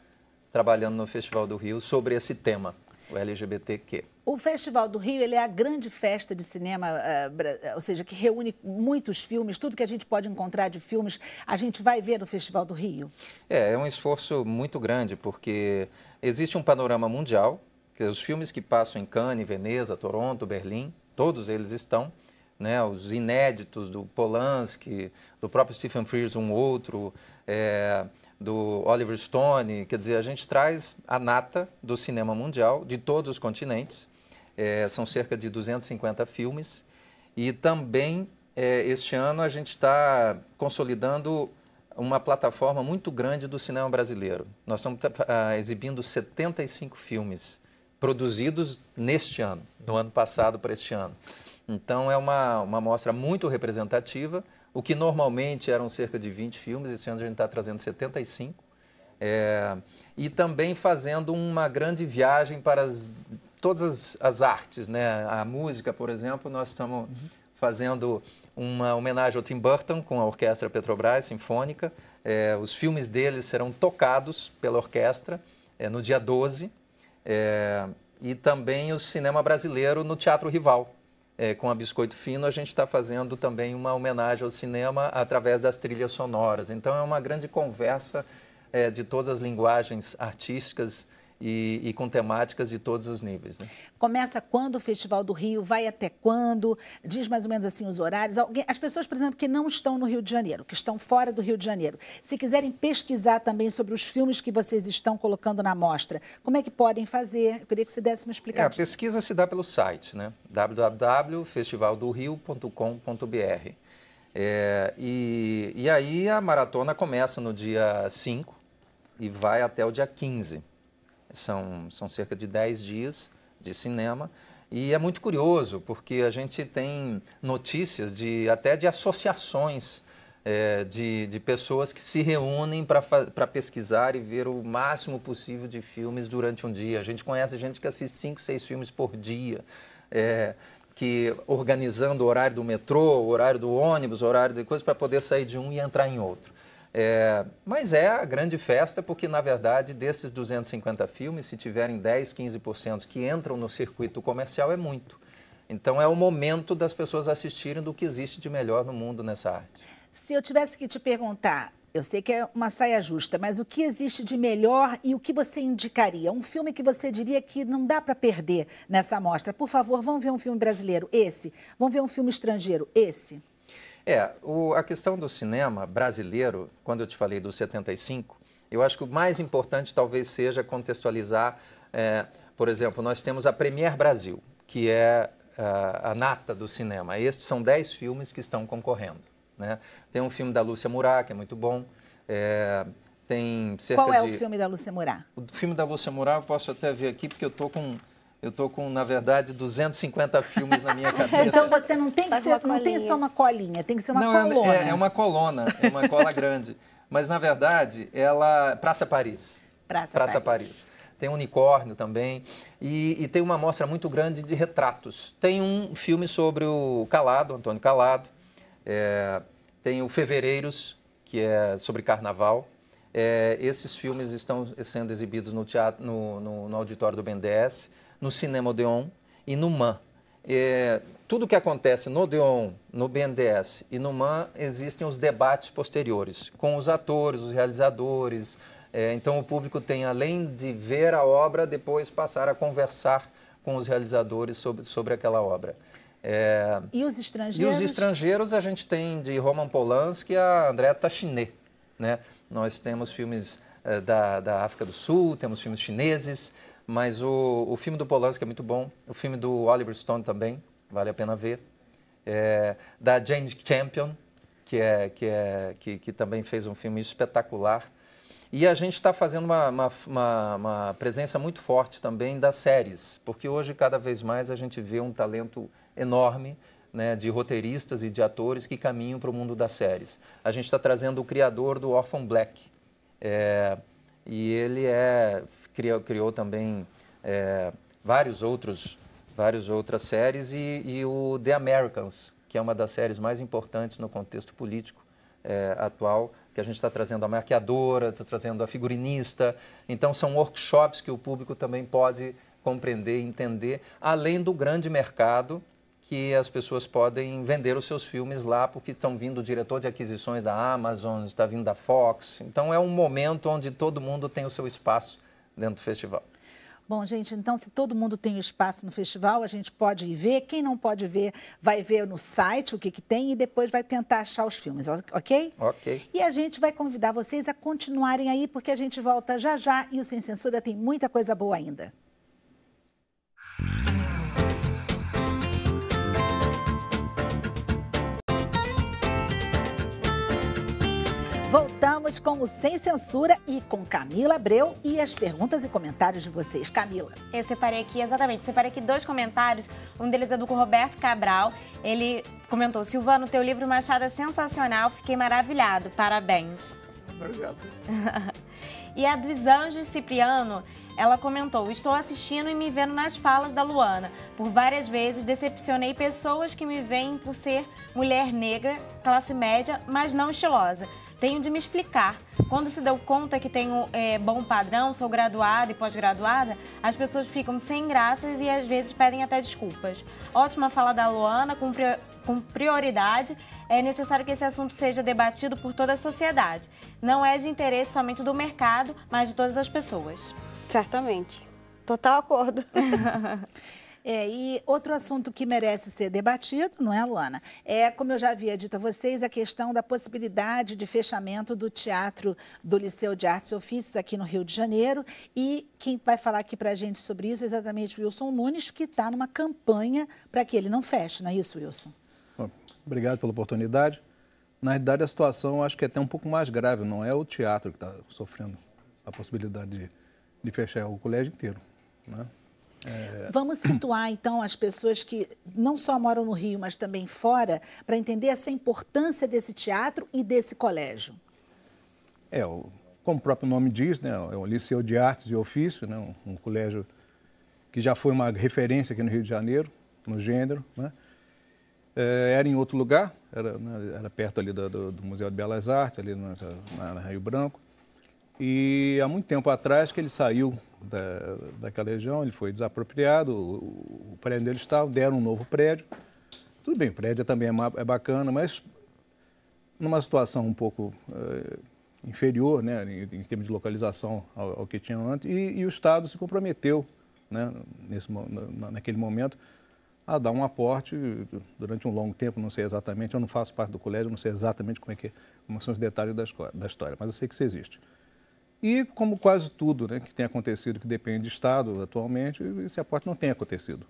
trabalhando no Festival do Rio sobre esse tema, o LGBTQ. O Festival do Rio ele é a grande festa de cinema, eh, eh, ou seja, que reúne muitos filmes, tudo que a gente pode encontrar de filmes, a gente vai ver no Festival do Rio. É, é um esforço muito grande, porque existe um panorama mundial, os filmes que passam em Cannes, Veneza, Toronto, Berlim, todos eles estão, né, os inéditos do Polanski, do próprio Stephen Frears, um outro, é, do Oliver Stone, quer dizer, a gente traz a nata do cinema mundial de todos os continentes é, são cerca de 250 filmes. E também, é, este ano, a gente está consolidando uma plataforma muito grande do cinema brasileiro. Nós estamos uh, exibindo 75 filmes produzidos neste ano, do ano passado para este ano. Então, é uma, uma mostra muito representativa. O que normalmente eram cerca de 20 filmes, este ano a gente está trazendo 75. É, e também fazendo uma grande viagem para as todas as, as, artes, né? A música, por exemplo, nós estamos uhum. fazendo uma homenagem ao Tim Burton com a Orquestra Petrobras Sinfônica. É, os filmes dele serão tocados pela orquestra é, no dia 12. É, e também o cinema brasileiro no Teatro Rival. É, com a Biscoito Fino, a gente está fazendo também uma homenagem ao cinema através das trilhas sonoras. Então, é uma grande conversa é, de todas as linguagens artísticas e, e, com temáticas de todos os níveis. Né? Começa quando o Festival do Rio? Vai até quando? Diz mais ou menos assim os horários. As pessoas, por exemplo, que não estão no Rio de Janeiro, que estão fora do Rio de Janeiro, se quiserem pesquisar também sobre os filmes que vocês estão colocando na mostra, como é que podem fazer? Eu queria que você desse uma explicação. É, a pesquisa se dá pelo site, né? www.festivaldorio.com.br. É, e, e aí a maratona começa no dia 5 e vai até o dia 15. São, são cerca de 10 dias de cinema. E é muito curioso, porque a gente tem notícias de até de associações é, de, de pessoas que se reúnem para pesquisar e ver o máximo possível de filmes durante um dia. A gente conhece gente que assiste 5, 6 filmes por dia. É, que organizando o horário do metrô, o horário do ônibus, o horário de coisas para poder sair de um e entrar em outro. É, mas é a grande festa porque, na verdade, desses 250 filmes, se tiverem 10, 15% que entram no circuito comercial, é muito. Então é o momento das pessoas assistirem do que existe de melhor no mundo nessa arte. Se eu tivesse que te perguntar, eu sei que é uma saia justa, mas o que existe de melhor e o que você indicaria? Um filme que você diria que não dá para perder nessa amostra. Por favor, vão ver um filme brasileiro, esse. Vão ver um filme estrangeiro, esse. É, o, a questão do cinema brasileiro, quando eu te falei dos 75, eu acho que o mais importante talvez seja contextualizar, é, por exemplo, nós temos a Premier Brasil, que é a, é, a nata do cinema. Estes são 10 filmes que estão concorrendo. Né? Tem um filme da Lúcia Murá, que é muito bom. É, tem cerca Qual é de... o filme da Lúcia Murá? O filme da Lúcia Murá, eu posso até ver aqui, porque eu estou com eu estou com, na verdade, 250 filmes na minha *laughs* cabeça. então você não tem que Faz ser, não tem só uma colinha, tem que ser uma não, é coluna. É, é uma coluna, é uma cola grande. Mas na verdade, ela Praça Paris. Praça, Praça Paris. Paris. Tem unicórnio também e, e, tem uma amostra muito grande de retratos. Tem um filme sobre o Calado, Antônio Calado. É, tem o Fevereiros, que é sobre Carnaval. É, esses filmes estão sendo exibidos no, teatro, no, no, no auditório do BNDES no Cinema Odeon e no MAN. É, tudo que acontece no Odeon, no BNDES e no MAN, existem os debates posteriores com os atores, os realizadores. É, então, o público tem, além de ver a obra, depois passar a conversar com os realizadores sobre, sobre aquela obra. É, e os estrangeiros? E os estrangeiros a gente tem de Roman Polanski a André Tachiné. Né? Nós temos filmes é, da, da África do Sul, temos filmes chineses, mas o, o filme do Polanski é muito bom, o filme do Oliver Stone também, vale a pena ver. É, da Jane champion que, é, que, é, que, que também fez um filme espetacular. E a gente está fazendo uma, uma, uma, uma, presença muito forte também das séries, porque hoje, cada vez mais, a gente vê um talento enorme né, de roteiristas e de atores que caminham para o mundo das séries. A gente está trazendo o criador do Orphan Black. É, e ele é, criou, criou também é, vários outros, várias outras séries e, e, o The Americans, que é uma das séries mais importantes no contexto político é, atual, que a gente está trazendo a maquiadora, está trazendo a figurinista. Então, são workshops que o público também pode compreender e entender, além do grande mercado que as pessoas podem vender os seus filmes lá, porque estão vindo o diretor de aquisições da Amazon, está vindo da Fox. Então é um momento onde todo mundo tem o seu espaço dentro do festival. Bom, gente, então se todo mundo tem espaço no festival, a gente pode ir ver. Quem não pode ver, vai ver no site o que, que tem e depois vai tentar achar os filmes, ok? Ok. E a gente vai convidar vocês a continuarem aí, porque a gente volta já já e o Sem Censura tem muita coisa boa ainda. Música Voltamos com o Sem Censura e com Camila Abreu e as perguntas e comentários de vocês. Camila. Eu separei aqui, exatamente, separei aqui dois comentários. Um deles é do Roberto Cabral. Ele comentou, Silvano, teu livro Machado é sensacional, fiquei maravilhado, parabéns. Obrigado. *laughs* e a dos Anjos Cipriano, ela comentou: Estou assistindo e me vendo nas falas da Luana. Por várias vezes decepcionei pessoas que me veem por ser mulher negra, classe média, mas não estilosa tenho de me explicar. Quando se deu conta que tenho é, bom padrão, sou graduada e pós-graduada, as pessoas ficam sem graças e às vezes pedem até desculpas. Ótima fala da Luana, com, com prioridade. É necessário que esse assunto seja debatido por toda a sociedade. Não é de interesse somente do mercado, mas de todas as pessoas. Certamente. Total acordo. *laughs* É, e outro assunto que merece ser debatido, não é, Luana? É, como eu já havia dito a vocês, a questão da possibilidade de fechamento do Teatro do Liceu de Artes e Ofícios aqui no Rio de Janeiro. E quem vai falar aqui para a gente sobre isso é exatamente o Wilson Nunes, que está numa campanha para que ele não feche, não é isso, Wilson? obrigado pela oportunidade. Na realidade, a situação acho que é até um pouco mais grave, não é o teatro que está sofrendo a possibilidade de, de fechar o colégio inteiro. Né? É... Vamos situar então as pessoas que não só moram no Rio, mas também fora, para entender essa importância desse teatro e desse colégio. É, como o próprio nome diz, né, é um liceu de artes e ofício, né, um, colégio que já foi uma referência aqui no Rio de Janeiro, no gênero. Né? É, era em outro lugar, era, né, era perto ali do, do, do, Museu de Belas Artes, ali no na, na Rio Branco. E há muito tempo atrás que ele saiu da, daquela região, ele foi desapropriado, o, o prédio dele estava, deram um novo prédio. Tudo bem, o prédio também é, é bacana, mas numa situação um pouco uh, inferior, né, em, em, termos de localização ao, ao que tinha antes, e, e, o Estado se comprometeu, né, nesse, na, naquele momento, a dar um aporte durante um longo tempo, não sei exatamente, eu não faço parte do colégio, não sei exatamente como, é que, como são os detalhes da, escola, da história, mas eu sei que isso existe. E, como quase tudo né, que tem acontecido, que depende de Estado atualmente, esse aporte não tem acontecido.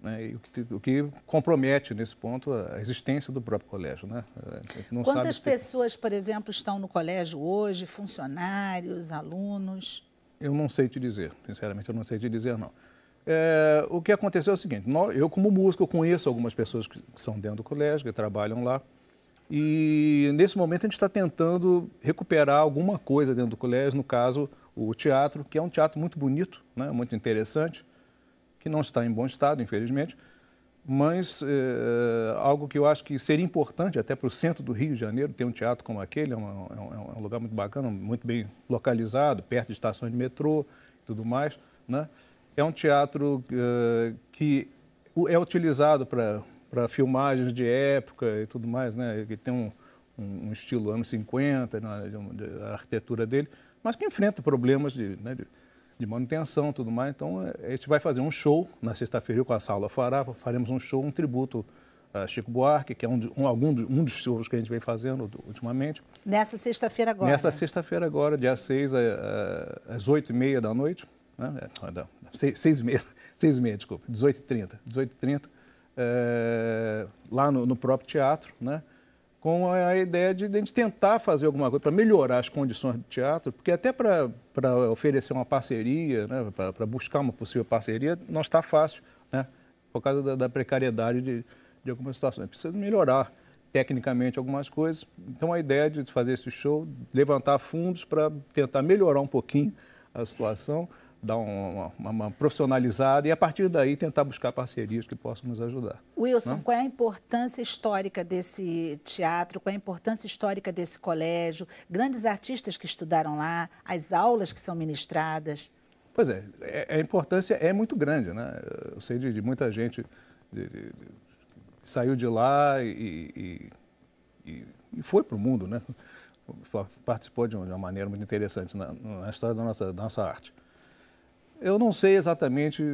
Né, o, que, o, que, compromete, nesse ponto, a existência do próprio colégio. Né? Quantas pessoas, por exemplo, estão no colégio hoje, funcionários, alunos? Eu não sei te dizer, sinceramente, eu não sei te dizer, não. É, o que aconteceu é o seguinte, nós, eu como músico conheço algumas pessoas que são dentro do colégio, que trabalham lá, e nesse momento a gente está tentando recuperar alguma coisa dentro do colégio, no caso o teatro, que é um teatro muito bonito, né, muito interessante, que não está em bom estado, infelizmente, mas é, algo que eu acho que seria importante até para o centro do Rio de Janeiro ter um teatro como aquele, é, uma, é, um, é lugar muito bacana, muito bem localizado, perto de estações de metrô e tudo mais. Né? É um teatro é, que é utilizado para para filmagens de época e tudo mais, né? Que tem um, um, um estilo anos 50, né? a arquitetura dele, mas que enfrenta problemas de, né? de, de manutenção tudo mais. Então, é, a gente vai fazer um show na sexta-feira com a Sala Fará, faremos um show, um tributo a Chico Buarque, que é um, um, algum, um dos shows que a gente vem fazendo ultimamente. Nessa sexta-feira agora? Nessa né? sexta-feira agora, dia 6 é, é, às 8 e meia da noite. Né? 6 e meia, 6 *laughs* e meia, desculpa, 18h30. 18h30 é, lá no, no, próprio teatro, né? com a, ideia de, de a gente tentar fazer alguma coisa para melhorar as condições do teatro, porque até para oferecer uma parceria, né? para buscar uma possível parceria, não está fácil, né? por causa da, da precariedade de, de algumas situações. É Precisa melhorar tecnicamente algumas coisas. Então a ideia de fazer esse show, levantar fundos para tentar melhorar um pouquinho a situação dar uma, uma, uma, profissionalizada e, a partir daí, tentar buscar parcerias que possam nos ajudar. Wilson, não? Né? qual é a importância histórica desse teatro, qual é a importância histórica desse colégio, grandes artistas que estudaram lá, as aulas que são ministradas? Pois é, é a importância é muito grande, né? Eu sei de, de muita gente de, de, que saiu de lá e, e, e foi para o mundo, né? Participou de uma maneira muito interessante na, na história da nossa, da nossa arte. Eu não sei exatamente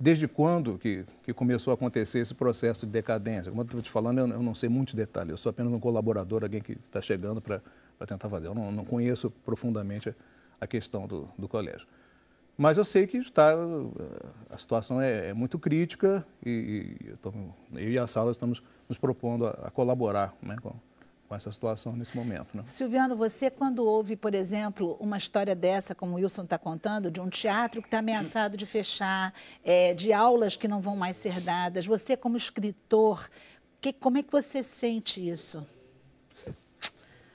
desde quando que, que começou a acontecer esse processo de decadência. Como eu estou te falando, eu, não sei muitos detalhes. Eu sou apenas um colaborador, alguém que está chegando para tentar fazer. Eu não, não conheço profundamente a, a questão do, do colégio. Mas eu sei que está, a situação é, é muito crítica e, e eu, tô, eu, e a sala estamos nos propondo a, a colaborar né, com, com essa situação nesse momento. Né? Silviano, você quando ouve, por exemplo, uma história dessa, como o Wilson está contando, de um teatro que está ameaçado de fechar, é, de aulas que não vão mais ser dadas, você como escritor, que, como é que você sente isso?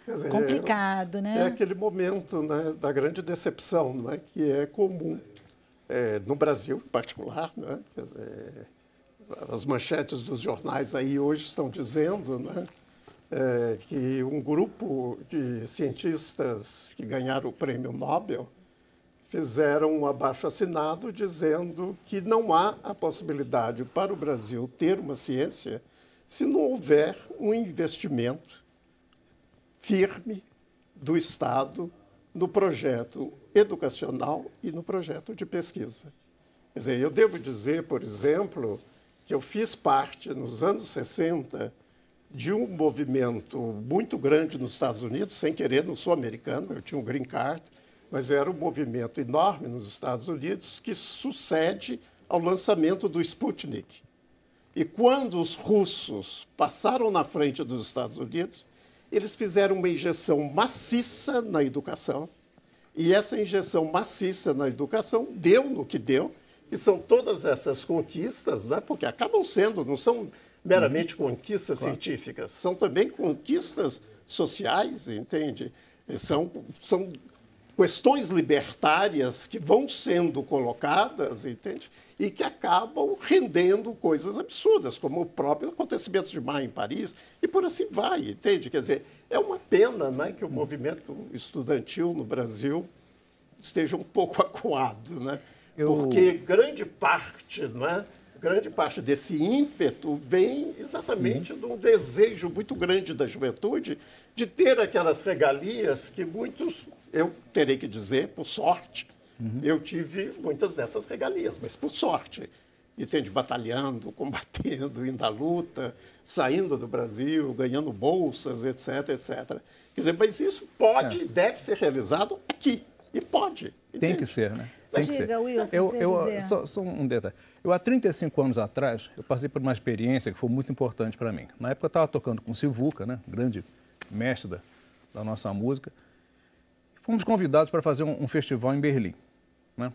Dizer, Complicado, é, né? É aquele momento né, da grande decepção, não é? que é comum é, no Brasil em particular, né? Quer dizer, as manchetes dos jornais aí hoje estão dizendo, né? é, que um grupo de cientistas que ganharam o prêmio Nobel fizeram um abaixo-assinado dizendo que não há a possibilidade para o Brasil ter uma ciência se não houver um investimento firme do Estado no projeto educacional e no projeto de pesquisa. Quer dizer, eu devo dizer, por exemplo, que eu fiz parte, nos anos 60, de um movimento muito grande nos Estados Unidos, sem querer, não sou americano, eu tinha um green card, mas era um movimento enorme nos Estados Unidos que sucede ao lançamento do Sputnik. E quando os russos passaram na frente dos Estados Unidos, eles fizeram uma injeção maciça na educação, e essa injeção maciça na educação deu no que deu, e são todas essas conquistas, né, porque acabam sendo, não são meramente conquistas claro. científicas, são também conquistas sociais, entende? São, são questões libertárias que vão sendo colocadas, entende? E que acabam rendendo coisas absurdas, como o próprio acontecimento de maio em Paris, e por assim vai, entende? Quer dizer, é uma pena né, que o hum. movimento estudantil no Brasil esteja um pouco *laughs* acuado, né? Eu... Porque grande parte, não é? grande parte desse ímpeto vem exatamente uhum. de um desejo muito grande da juventude de ter aquelas regalias que muitos, eu terei que dizer, por sorte, uhum. eu tive muitas dessas regalias, mas por sorte. E batalhando, *laughs* combatendo, indo à luta, saindo do Brasil, ganhando bolsas, etc, etc. Quer dizer, mas isso pode é. e é. deve ser realizado aqui. E pode. Entende? Tem que ser, né? Tem Diga, ser. Wilson, eu, eu, só, só um detalhe. Eu, há 35 anos atrás, eu passei por uma experiência que foi muito importante para mim. Na época, eu estava tocando com Silvuca, né, grande mestre da, da nossa música. Fomos convidados para fazer um, um festival em Berlim, né,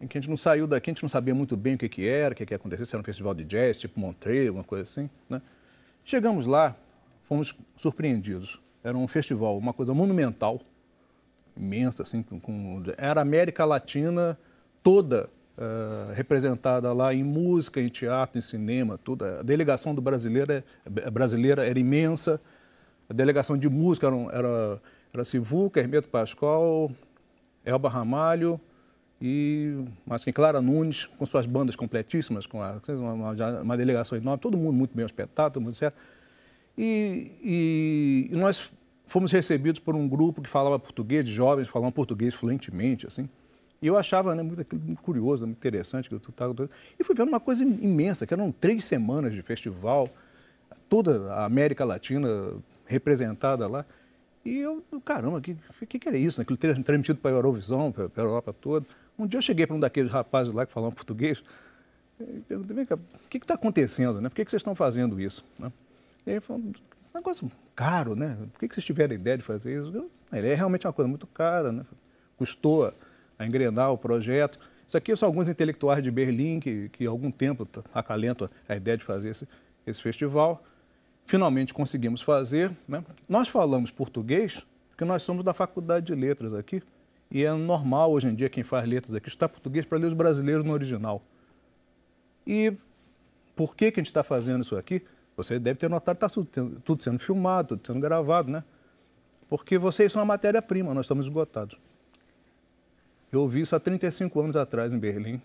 em que a gente não saiu daqui, a gente não sabia muito bem o que, que era, o que, que ia acontecer, se era um festival de jazz, tipo Montreux, alguma coisa assim. Né. Chegamos lá, fomos surpreendidos. Era um festival, uma coisa monumental, imensa, assim, com, com era a América Latina toda Uh, representada lá em música, em teatro, em cinema, tudo. A delegação do brasileira, é, é brasileira era imensa. A delegação de música era, era, era Sivuca, Hermeto Pascoal, Elba Ramalho e mas quem Clara Nunes, com suas bandas completíssimas, com a, uma, uma, delegação enorme, todo mundo muito bem hospedado, todo mundo certo. E, e nós fomos recebidos por um grupo que falava português, jovens falavam português fluentemente, assim. E eu achava né, muito, curioso, muito interessante. Que eu tava, e fui vendo uma coisa imensa, que eram três semanas de festival, toda a América Latina representada lá. E eu, caramba, o que, que, que, era isso? Né? Aquilo transmitido para a Eurovisão, para a Europa toda. Um dia eu cheguei para um daqueles rapazes lá que falavam português, e perguntei, vem cá o que está acontecendo? Né? Por que, que vocês estão fazendo isso? Né? E ele falou, um negócio caro, né? Por que, que vocês tiveram a ideia de fazer isso? Eu, ah, ele é realmente uma coisa muito cara, né? Custou a engrenar o projeto. Isso aqui são alguns intelectuais de Berlim que, que há algum tempo acalentam a ideia de fazer esse, esse festival. Finalmente conseguimos fazer. Né? Nós falamos português, porque nós somos da Faculdade de Letras aqui, e é normal hoje em dia quem faz letras aqui estudar português para ler os brasileiros no original. E por que, que a gente está fazendo isso aqui? Você deve ter notado que está tudo, tudo sendo filmado, tudo sendo gravado, né? Porque vocês são a matéria-prima, nós estamos esgotados. Eu ouvi isso há 35 anos atrás em Berlim,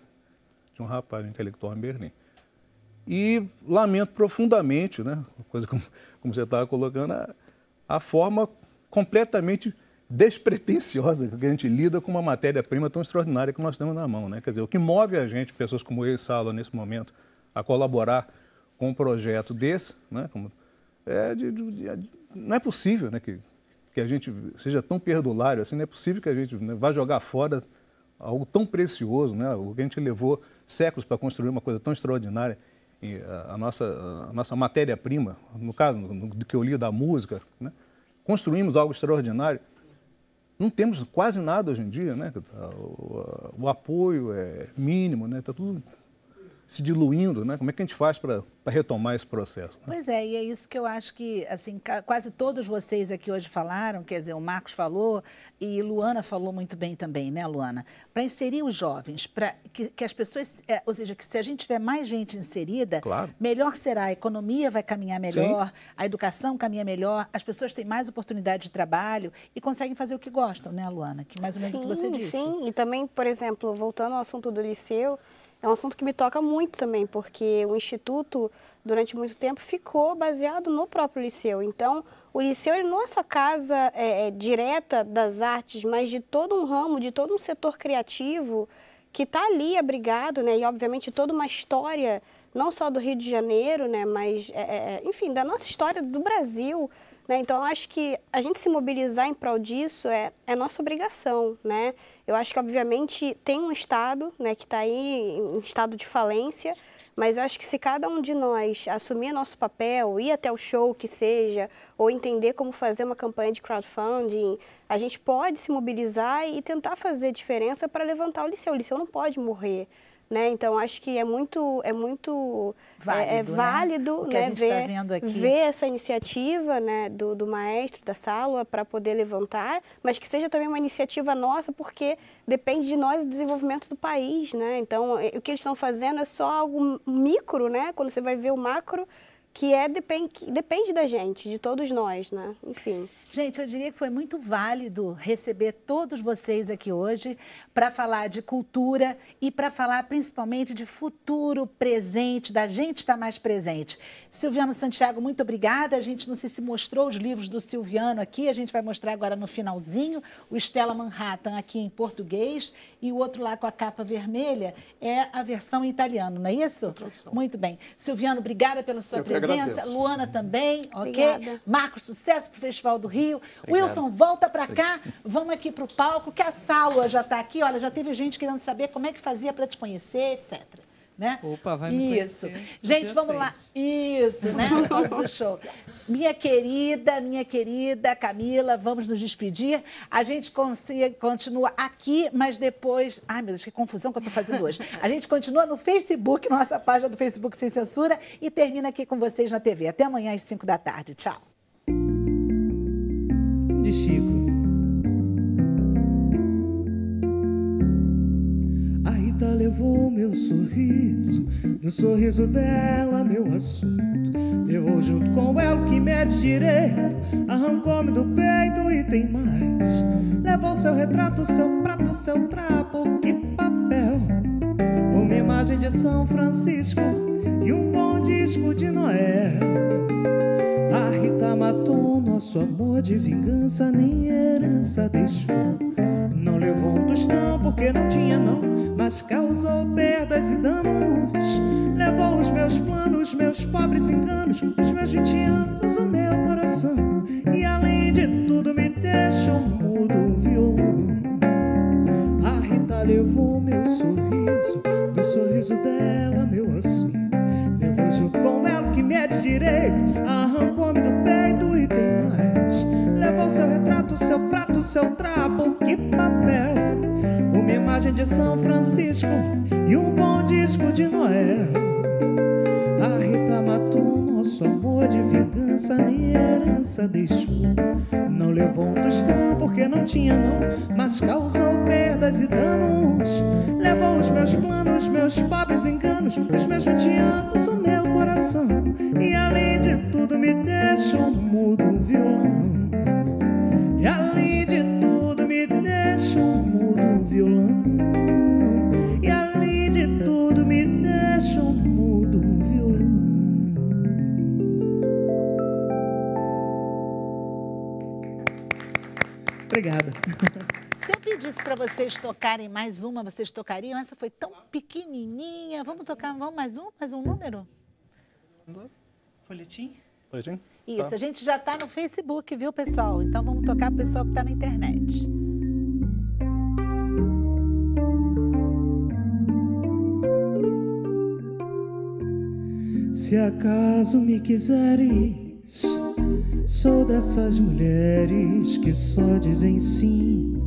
de um rapaz intelectual em Berlim. E lamento profundamente, né, coisa como, como você estava colocando, a, a forma completamente despretensiosa que a gente lida com uma matéria-prima tão extraordinária que nós temos na mão. Né? Quer dizer, o que move a gente, pessoas como eu e Sala, nesse momento, a colaborar com um projeto desse, né? Como, é de, de, de, é não é possível né? que, que a gente seja tão perdulário assim, não é possível que a gente né, vá jogar fora algo tão precioso, né? O que a gente levou séculos para construir uma coisa tão extraordinária. E ah, a, nossa, a nossa matéria-prima, no caso no, do que eu li da música, né? construímos algo extraordinário. Não temos quase nada hoje em dia, né? O, o apoio é mínimo, né? Está tudo se diluindo, né? Como é que a gente faz para retomar esse processo? Né? Pois é, e é isso que eu acho que, assim, quase todos vocês aqui hoje falaram, quer dizer, o Marcos falou e Luana falou muito bem também, né, Luana? Para inserir os jovens, para que, que, as pessoas, é, ou seja, que se a gente tiver mais gente inserida, claro. melhor será, a economia vai caminhar melhor, Sim. a educação caminha melhor, as pessoas têm mais oportunidade de trabalho e conseguem fazer o que gostam, né, Luana? Que mais ou menos sim, o que você disse. Sim, e também, por exemplo, voltando ao assunto do liceu, é um assunto que me toca muito também, porque o Instituto, durante muito tempo, ficou baseado no próprio Liceu. Então, o Liceu ele não é só casa é, é direta das artes, mas de todo um ramo, de todo um setor criativo que está ali abrigado, né? E, obviamente, toda uma história, não só do Rio de Janeiro, né? Mas, é, é, é enfim, da nossa história do Brasil, né? Então, eu acho que a gente se mobilizar em prol disso é, é nossa obrigação. Né? Eu acho que, obviamente, tem um Estado né, que está aí em estado de falência, mas eu acho que se cada um de nós assumir nosso papel, ir até o show que seja, ou entender como fazer uma campanha de crowdfunding, a gente pode se mobilizar e tentar fazer diferença para levantar o Liceu. O Liceu não pode morrer. Né? Então, acho que é muito, é muito válido, é, é válido né? né? Tá ver, tá ver essa iniciativa né? do, do maestro, da sala, para poder levantar, mas que seja também uma iniciativa nossa, porque depende de nós o desenvolvimento do país. Né? Então, é, o que eles estão fazendo é só algo micro, né? quando você vai ver o macro, que é depend, que depende da gente, de todos nós, né? Enfim. Gente, eu diria que foi muito válido receber todos vocês aqui hoje para falar de cultura e para falar principalmente de futuro presente, da gente estar tá mais presente. Silviano Santiago, muito obrigada. A gente não sei se mostrou os livros do Silviano aqui, a gente vai mostrar agora no finalzinho, o Estela Manhattan aqui em português e o outro lá com a capa vermelha é a versão em italiano, não é isso? Muito bem. Silviano, obrigada pela sua eu presença presença. Luana também, ok? Obrigada. Marcos, sucesso pro Festival do Rio. Wilson, volta para cá. Vamos aqui pro palco, que a Salwa já está aqui. Olha, já teve gente querendo saber como é que fazia para te conhecer, etc né? Opa, vai me Isso. Gente, vamos seis. lá. Isso, né? do *laughs* show. Minha querida, minha querida Camila, vamos nos despedir. A gente continua aqui, mas depois. Ai, meu Deus, que confusão que eu estou fazendo hoje. A gente continua no Facebook, nossa página do Facebook Sem Censura, e termina aqui com vocês na TV. Até amanhã às 5 da tarde. Tchau. De Chico. levou meu sorriso, no sorriso dela meu assunto. Levou junto com ela o que mede é direito, arrancou-me do peito e tem mais. Levou seu retrato, seu prato, seu trapo, que papel. Uma imagem de São Francisco e um bom disco de Noel. A Rita matou nosso amor de vingança, nem herança deixou. Não levou um tostão porque não tinha, não, mas causou perdas e danos. Levou os meus planos, meus pobres enganos, os meus 20 anos, o meu coração. E além de tudo, me deixou mudo violão. A Rita levou meu sorriso, do sorriso dela pé de direito, arrancou-me do peito e tem mais. Levou seu retrato, seu prato, seu trapo, que papel. Uma imagem de São Francisco e um bom disco de Noel. A Rita matou nosso amor de vingança, nem herança deixou. Não levou um tostão porque não tinha não, mas causou perdas e danos. Levou os meus planos, meus pobres enganos, os meus 20 anos, o meu coração E além de tudo me deixam mudo o violão E além de tudo me deixam mudo o violão E além de tudo me deixam mudo o violão Obrigada. Se eu pedisse para vocês tocarem mais uma, vocês tocariam? Essa foi tão pequenininha. Vamos tocar vamos mais um, mais um número? Folhetim? Folhetim? Isso, tá. a gente já tá no Facebook, viu, pessoal? Então vamos tocar pro pessoal que tá na internet. Se acaso me quiseres, sou dessas mulheres que só dizem sim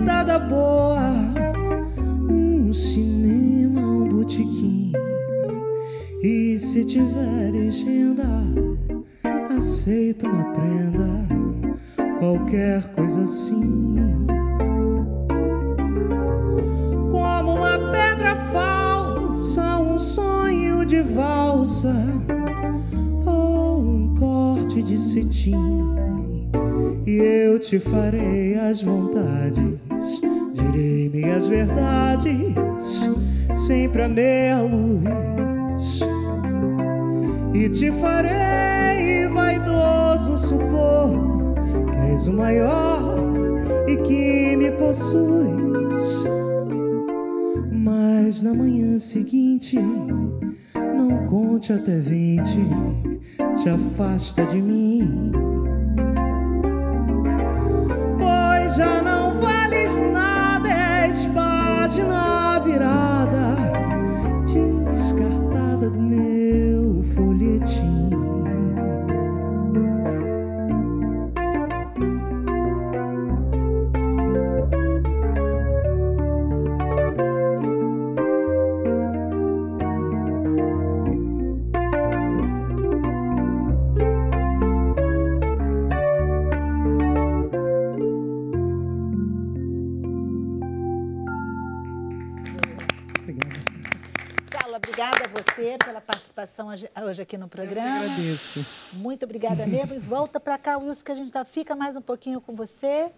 fritada boa, um cinema, um botequim. E se tiveres renda, aceita uma prenda, qualquer coisa assim. Como uma pedra falsa, um sonho de valsa, ou um corte de cetim, e eu te farei as vontades vez direi minhas verdades, sempre a meia luz, e te farei vaidoso supor que és o maior e que me possuis. Mas na manhã seguinte, não conte até vinte, te afasta de mim, pois já não é página virá. participação hoje aqui no programa. Eu agradeço. Muito obrigada mesmo. E volta para cá, Wilson, que a gente tá, fica mais um pouquinho com você.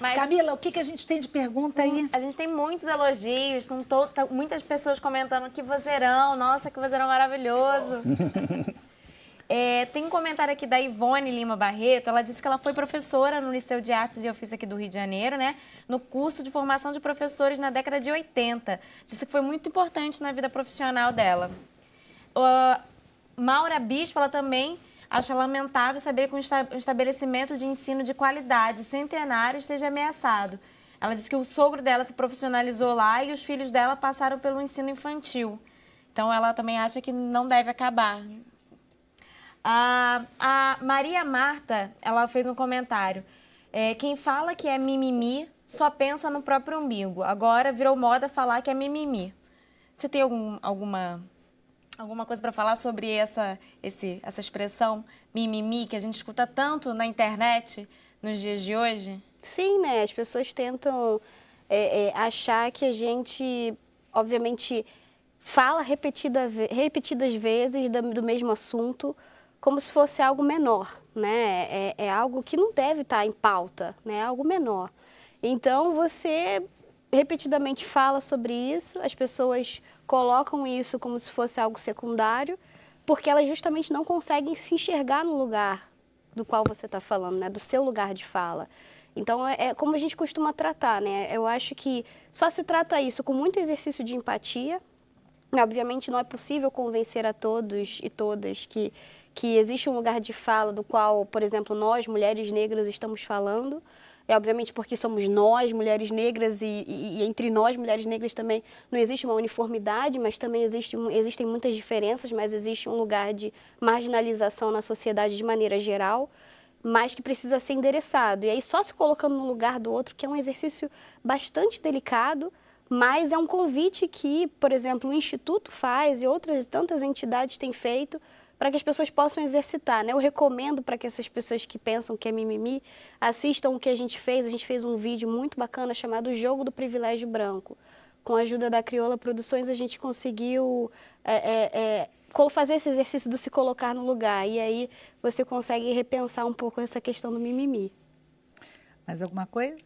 Mas, Camila, o que, que a gente tem de pergunta aí? A gente tem muitos elogios, tá, muitas pessoas comentando que vozeirão, nossa, que vozeirão maravilhoso. *laughs* É, tem um comentário aqui da Ivone Lima Barreto. Ela disse que ela foi professora no Liceu de Artes e Ofício aqui do Rio de Janeiro, né? No curso de formação de professores na década de 80. Disse que foi muito importante na vida profissional dela uh, Maura Bispo, ela também acha lamentável saber que um estabelecimento de ensino de qualidade centenário esteja ameaçado. Ela diz que o sogro dela se profissionalizou lá e os filhos dela passaram pelo ensino infantil. Então, ela também acha que não deve acabar. A, a Maria Marta, ela fez um comentário. É, quem fala que é mimimi só pensa no próprio umbigo. Agora virou moda falar que é mimimi. Você tem algum, alguma Alguma coisa para falar sobre essa, esse, essa expressão mimimi que a gente escuta tanto na internet nos dias de hoje? Sim, né? As pessoas tentam é, é, achar que a gente, obviamente, fala repetida, repetidas vezes do, do mesmo assunto como se fosse algo menor, né? É, é, algo que não deve estar tá em pauta, né? É algo menor. Então, você repetidamente fala sobre isso, as pessoas colocam isso como se fosse algo secundário, porque elas justamente não conseguem se enxergar no lugar do qual você está falando, né? do seu lugar de fala. Então, é, é como a gente costuma tratar, né? Eu acho que só se trata isso com muito exercício de empatia. Obviamente, não é possível convencer a todos e todas que, que existe um lugar de fala do qual, por exemplo, nós, mulheres negras, estamos falando é obviamente porque somos nós, mulheres negras, e, e, e entre nós, mulheres negras, também não existe uma uniformidade, mas também existe, existem muitas diferenças, mas existe um lugar de marginalização na sociedade de maneira geral mas que precisa ser endereçado. E aí só se colocando no lugar do outro, que é um exercício bastante delicado, mas é um convite que, por exemplo, o Instituto faz e outras tantas entidades têm feito para que as pessoas possam exercitar. Né? Eu recomendo para que essas pessoas que pensam que é mimimi assistam o que a gente fez. A gente fez um vídeo muito bacana chamado Jogo do Privilégio Branco. Com a ajuda da Crioula Produções, a gente conseguiu é, é, é, fazer esse exercício do se colocar no lugar. E aí você consegue repensar um pouco essa questão do mimimi. Mais alguma coisa?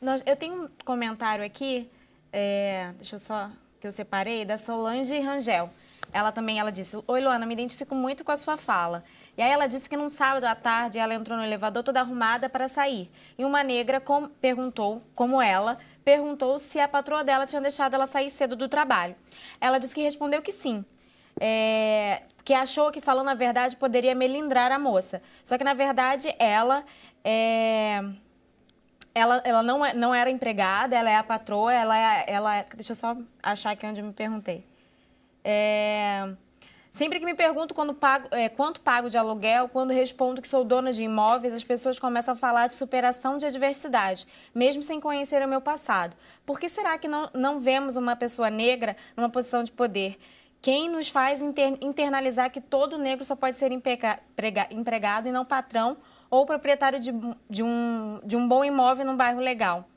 Nós, eu tenho um comentário aqui, é, deixa eu só, que eu separei, da Solange Rangel ela também ela disse: Oi, Luana, me identifico muito com a sua fala. E aí ela disse que num sábado à tarde ela entrou no elevador toda arrumada para sair. E uma negra com, perguntou, como ela, perguntou se a patroa dela tinha deixado ela sair cedo do trabalho. Ela disse que respondeu que sim. É, que achou que falando a verdade poderia melindrar a moça. Só que na verdade ela é, ela, ela não, é, não era empregada, ela é a patroa, ela, é, ela. É, deixa eu só achar aqui onde eu me perguntei. É... Sempre que me pergunto pago, é, quanto pago de aluguel, quando respondo que sou dona de imóveis, as pessoas começam a falar de superação de adversidade, mesmo sem conhecer o meu passado. Por que será que não, não vemos uma pessoa negra numa posição de poder? Quem nos faz inter, internalizar que todo negro só pode ser empeca, prega, empregado e não patrão ou proprietário de, de, um, de um bom imóvel num bairro legal?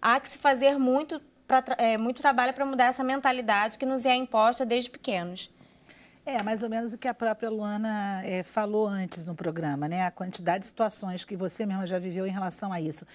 Há que se fazer muito pra, é, muito trabalho para mudar essa mentalidade que nos é imposta desde pequenos. É, mais ou menos o que a própria Luana é, falou antes no programa, né? A quantidade de situações que você mesma já viveu em relação a isso.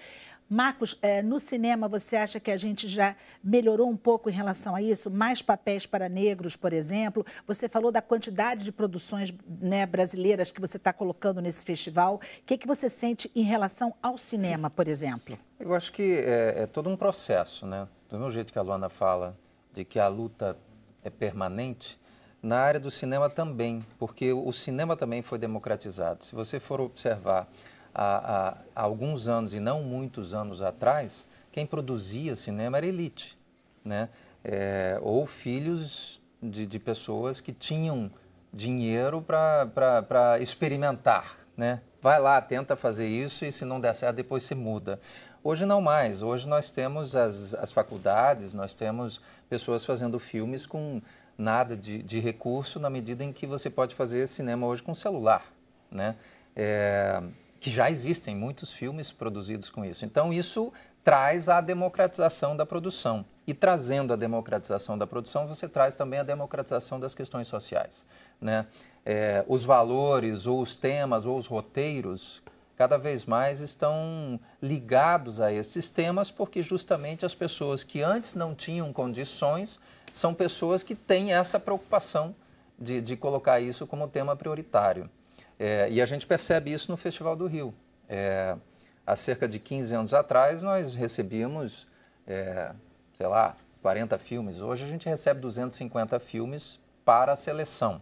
Marcos, é, no cinema você acha que a gente já melhorou um pouco em relação a isso? Mais papéis para negros, por exemplo? Você falou da quantidade de produções né, brasileiras que você está colocando nesse festival. O que, que você sente em relação ao cinema, por exemplo? Eu acho que é, é todo um processo, né? do meu jeito que a Luana fala, de que a luta é permanente, na área do cinema também, porque o cinema também foi democratizado. Se você for observar há, há alguns anos e não muitos anos atrás, quem produzia cinema era elite, né? É, ou filhos de, de, pessoas que tinham dinheiro para experimentar, né? Vai lá, tenta fazer isso e se não der certo, depois se muda. Hoje não mais, hoje nós temos as, as faculdades, nós temos pessoas fazendo filmes com nada de, de recurso, na medida em que você pode fazer cinema hoje com celular, né? É, que já existem muitos filmes produzidos com isso. Então, isso traz a democratização da produção. E trazendo a democratização da produção, você traz também a democratização das questões sociais. Né? É, os valores, ou os temas, ou os roteiros cada vez mais estão ligados a esses temas, porque justamente as pessoas que antes não tinham condições são pessoas que têm essa preocupação de, de colocar isso como tema prioritário. É, e a gente percebe isso no Festival do Rio. É, há cerca de 15 anos atrás, nós recebíamos, é, sei lá, 40 filmes. Hoje a gente recebe 250 filmes para a seleção.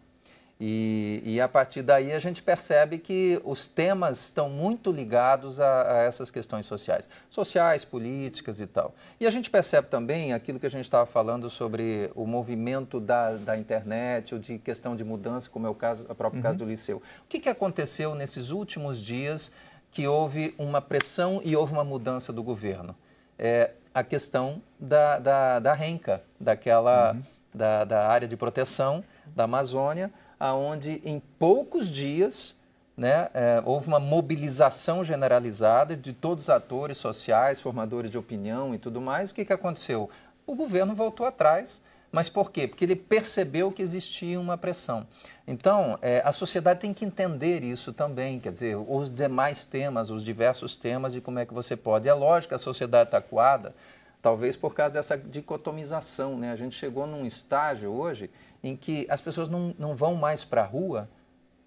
E, e, a partir daí a gente percebe que os temas estão muito ligados a, a, essas questões sociais, sociais, políticas e tal. E a gente percebe também aquilo que a gente estava falando sobre o movimento da, da internet ou de questão de mudança, como é o caso, a próprio uhum. caso do Liceu. O que, que aconteceu nesses últimos dias que houve uma pressão e houve uma mudança do governo? É a questão da, da, da renca, daquela, uhum. da, da área de proteção da Amazônia aonde em poucos dias né, é, houve uma mobilização generalizada de todos os atores sociais, formadores de opinião e tudo mais. O que, que aconteceu? O governo voltou atrás. Mas por quê? Porque ele percebeu que existia uma pressão. Então, é, a sociedade tem que entender isso também, quer dizer, os demais temas, os diversos temas de como é que você pode. É lógico que a sociedade está coada, talvez por causa dessa dicotomização. Né? A gente chegou num estágio hoje em que as pessoas não, não vão mais para a rua.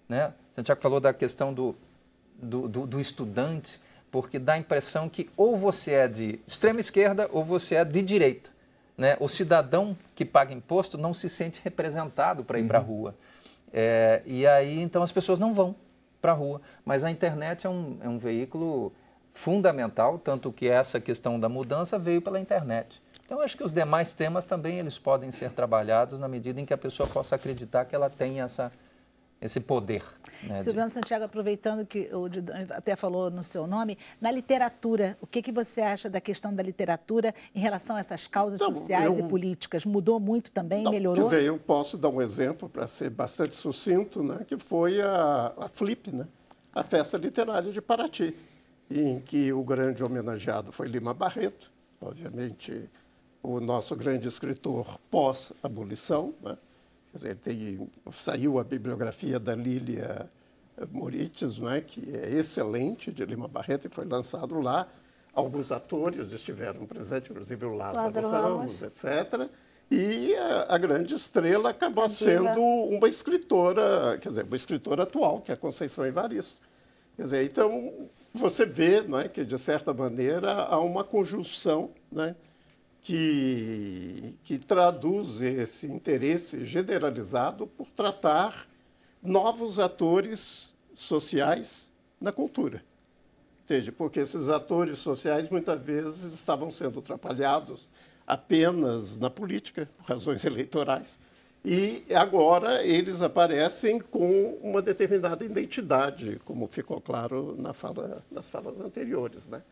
Né? Santiago falou da questão do, do, do, do estudante, porque dá a impressão que ou você é de extrema esquerda ou você é de direita. Né? O cidadão que paga imposto não se sente representado para ir uhum. para a rua. É, e aí, então, as pessoas não vão para a rua. Mas a internet é um, é um veículo fundamental, tanto que essa questão da mudança veio pela internet. Então, acho que os demais temas também eles podem ser trabalhados na medida em que a pessoa possa acreditar que ela tem essa, esse poder. Né, Silvano de... Santiago, aproveitando que o Didone até falou no seu nome, na literatura, o que, que você acha da questão da literatura em relação a essas causas então, sociais eu... e políticas? Mudou muito também? Não, melhorou? Quer dizer, eu posso dar um exemplo para ser bastante sucinto, né, que foi a, a FLIP, né, a Festa Literária de Paraty, em que o grande homenageado foi Lima Barreto, obviamente o nosso grande escritor pós-abolição. Né? Ele tem, saiu a bibliografia da Lília Moritz, né? que é excelente, de Lima Barreto, e foi lançado lá. Alguns atores estiveram presentes, inclusive o Lázaro, Lázaro Ramos, Ramos, etc. E a, a, grande estrela acabou sendo uma escritora, quer dizer, uma escritora atual, que é a Conceição Evaristo. Quer dizer, então você vê né, que, de certa maneira, há uma conjunção né, que, que traduz esse interesse generalizado por tratar novos atores sociais na cultura. Entende? Porque esses atores sociais muitas vezes estavam sendo atrapalhados apenas na política, por razões *laughs* eleitorais, e agora eles aparecem com uma determinada identidade, como ficou claro na fala, nas falas anteriores. Né?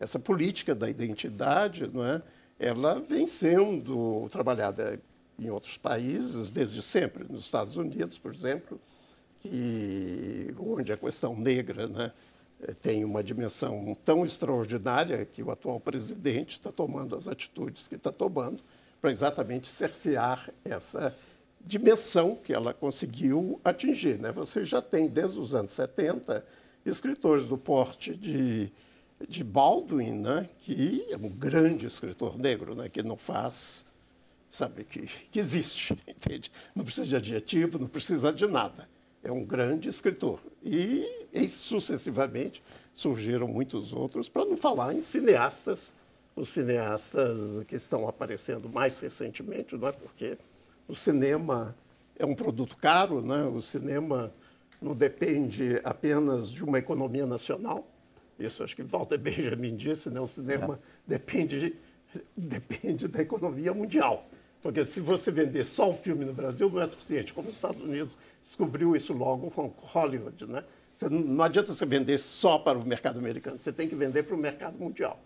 Essa política da identidade, não é? ela vem sendo trabalhada em outros países desde sempre, nos Estados Unidos, por exemplo, que, onde a questão negra né, tem uma dimensão tão extraordinária que o atual presidente está tomando as atitudes que está tomando para exatamente cercear essa dimensão que ela conseguiu atingir. Né? Você já tem, desde os anos 70, escritores do porte de de Baldwin, né, que é um grande escritor negro, né, que não faz, sabe, que, que existe, *laughs* entende? Não precisa de adjetivo, não precisa de nada. É um grande escritor. E, e sucessivamente surgiram muitos outros, para não falar em cineastas, os cineastas que estão aparecendo mais recentemente, não é? Porque o cinema é um produto caro, né? o cinema não depende apenas de uma economia nacional, isso acho que Walter Benjamin disse, né? O cinema é. depende, depende da economia mundial. Porque se você vender só um filme no Brasil, não é suficiente. Como os Estados Unidos descobriu isso logo com Hollywood, né? Você, não adianta você vender só para o mercado americano, você tem que vender para o mercado mundial.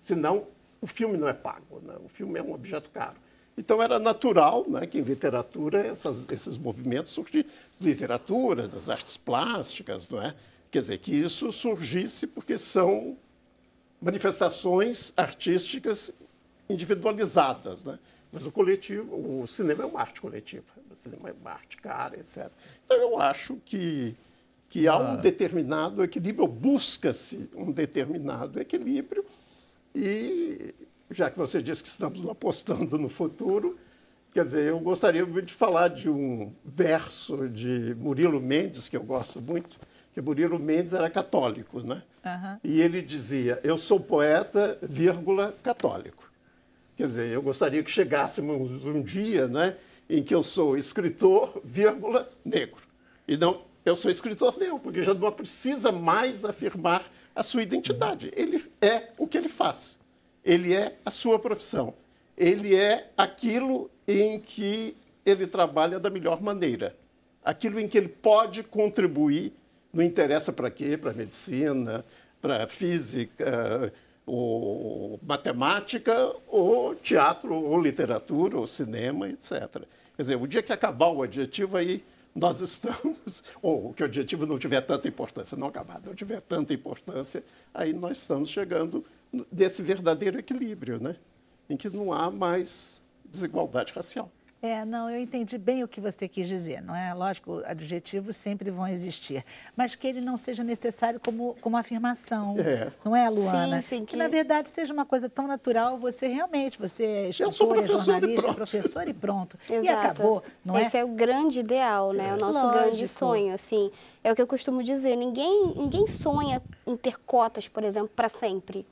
Senão, o filme não é pago, né? o filme é um objeto caro. Então era natural né, que em literatura essas, esses movimentos surgissem, literatura, das artes plásticas, não é? Quer dizer, que isso surgisse porque são manifestações artísticas individualizadas, né? Mas o coletivo, o cinema é uma arte coletiva, o cinema é uma arte cara, etc. Então eu acho que, que há um ah. determinado equilíbrio, busca-se um determinado equilíbrio, e já que você disse que estamos apostando no futuro, quer dizer, eu gostaria de falar de um verso de Murilo Mendes, que eu gosto muito, que Murilo Mendes era católico, né? Uhum. E ele dizia: Eu sou poeta, vírgula, católico. Quer dizer, eu gostaria que chegássemos um dia né, em que eu sou escritor, vírgula, negro. E não, eu sou escritor negro, porque já não precisa mais afirmar a sua identidade. Uhum. Ele é o que ele faz. Ele é a sua profissão. Ele é aquilo em que ele trabalha da melhor maneira. Aquilo em que ele pode contribuir não interessa para quê? Para medicina, para física, ou matemática, ou teatro, ou literatura, ou cinema, etc. Quer dizer, o dia que acabar o adjetivo, aí nós *laughs* estamos, ou que o adjetivo não tiver tanta importância, não acabar, não tiver tanta importância, aí nós estamos chegando desse verdadeiro equilíbrio, né? em que não há mais desigualdade racial. É, não, eu entendi bem o que você quis dizer, não é? Lógico, adjetivos sempre vão existir, mas que ele não seja necessário como, como afirmação, é. não é, Luana? Sim, sim, que... que na verdade seja uma coisa tão natural, você realmente, você é escritor, eu sou professor é jornalista, e professor e pronto, *laughs* Exato. e acabou, não Esse é? Esse é o grande ideal, né? É. O nosso Lógico. grande sonho, assim, é o que eu costumo dizer, ninguém, ninguém sonha em ter cotas, por exemplo, para sempre,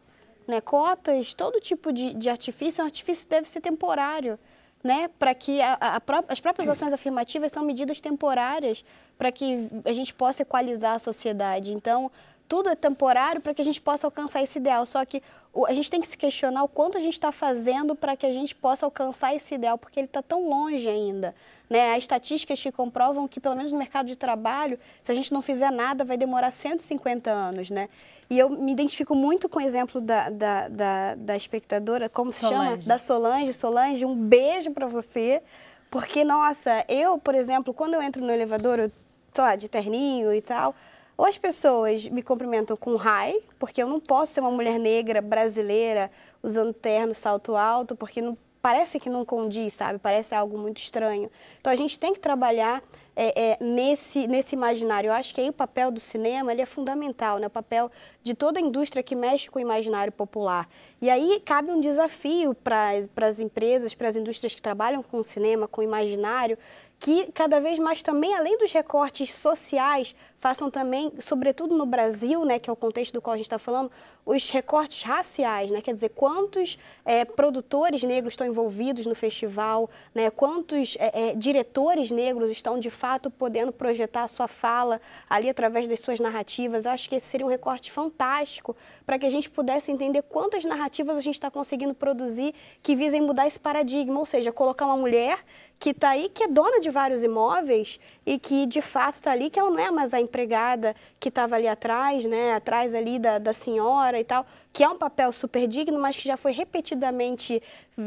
né? Cotas, todo tipo de, de artifício, um artifício deve ser temporário, né, para que a, a, as próprias ações afirmativas são medidas temporárias para que a gente possa equalizar a sociedade. Então, tudo é temporário para que a gente possa alcançar esse ideal. Só que a gente tem que se questionar o quanto a gente está fazendo para que a gente possa alcançar esse ideal, porque ele está tão longe ainda. Né? As estatísticas que comprovam que, pelo menos no mercado de trabalho, se a gente não fizer nada, vai demorar 150 anos. Né? E eu me identifico muito com o exemplo da, da, da, da espectadora, como se Solange. chama? Da Solange. Solange, um beijo para você. Porque, nossa, eu, por exemplo, quando eu entro no elevador, eu tô lá de terninho e tal, ou as pessoas me cumprimentam com hi, porque eu não posso ser uma mulher negra, brasileira, usando terno, salto alto, porque não, parece que não condiz, sabe? Parece algo muito estranho. Então a gente tem que trabalhar é, é, nesse, nesse imaginário. Eu acho que aí o papel do cinema ele é fundamental, né? o papel de toda a indústria que mexe com o imaginário popular. E aí cabe um desafio para as empresas, para as indústrias que trabalham com o cinema, com o imaginário, que cada vez mais também, além dos recortes sociais, façam também, sobretudo no Brasil, né, que é o contexto do qual a gente está falando, os recortes raciais, né, quer dizer, quantos é, produtores negros estão envolvidos no festival, né, quantos é, é, diretores negros estão de fato podendo projetar a sua fala ali através das suas narrativas. Eu acho que esse seria um recorte fantástico para que a gente pudesse entender quantas narrativas a gente está conseguindo produzir que visem mudar esse paradigma, ou seja, colocar uma mulher que está aí, que é dona de de vários imóveis e que de fato está ali, que ela não é mais a empregada que estava ali atrás, né? Atrás ali da, da senhora e tal que é um papel super digno, mas que já foi repetidamente,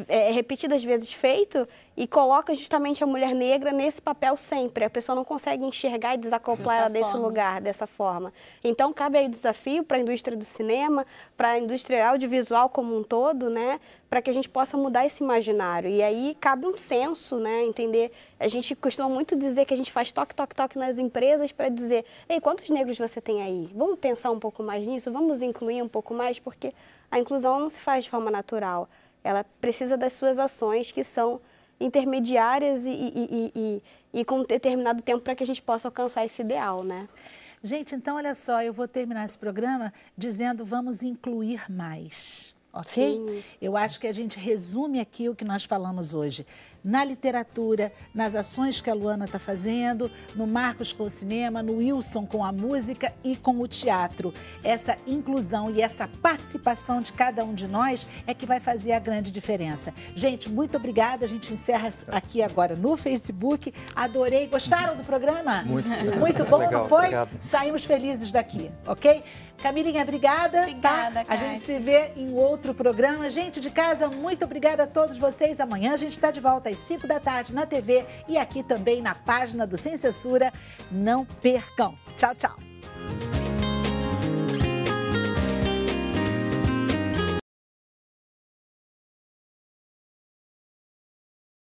é, repetidas vezes feito, e coloca justamente a mulher negra nesse papel sempre. A pessoa não consegue enxergar e desacoplar ela desse forma. lugar, dessa forma. Então, cabe aí o desafio para a indústria do cinema, para a indústria audiovisual como um todo, né? Para que a gente possa mudar esse imaginário. E aí cabe um senso, né? Entender. A gente costuma muito dizer que a gente faz toque, toque, toque nas empresas para dizer: ei, quantos negros você tem aí? Vamos pensar um pouco mais nisso? Vamos incluir um pouco mais? Porque porque a inclusão não se faz de forma natural. Ela precisa das suas ações que são intermediárias e, e, e, e, e com um determinado tempo para que a gente possa alcançar esse ideal, né? Gente, então olha só, eu vou terminar esse programa dizendo vamos incluir mais ok? Sim. Eu acho que a gente resume aqui o que nós falamos hoje. Na literatura, nas ações que a Luana está fazendo, no Marcos com o cinema, no Wilson com a música e com o teatro. Essa inclusão e essa participação de cada um de nós é que vai fazer a grande diferença. Gente, muito obrigada. A gente encerra aqui agora no Facebook. Adorei. Gostaram do programa? Muito, muito, bom, legal, não foi? Obrigado. Saímos felizes daqui, ok? Camilinha, obrigada. Tá? Obrigada, tá? A gente se vê em outro programa. Gente de casa, muito obrigada a todos vocês. Amanhã a gente está de volta às 5 da tarde na TV e aqui também na página do Sem Censura. Não percam. Tchau, tchau.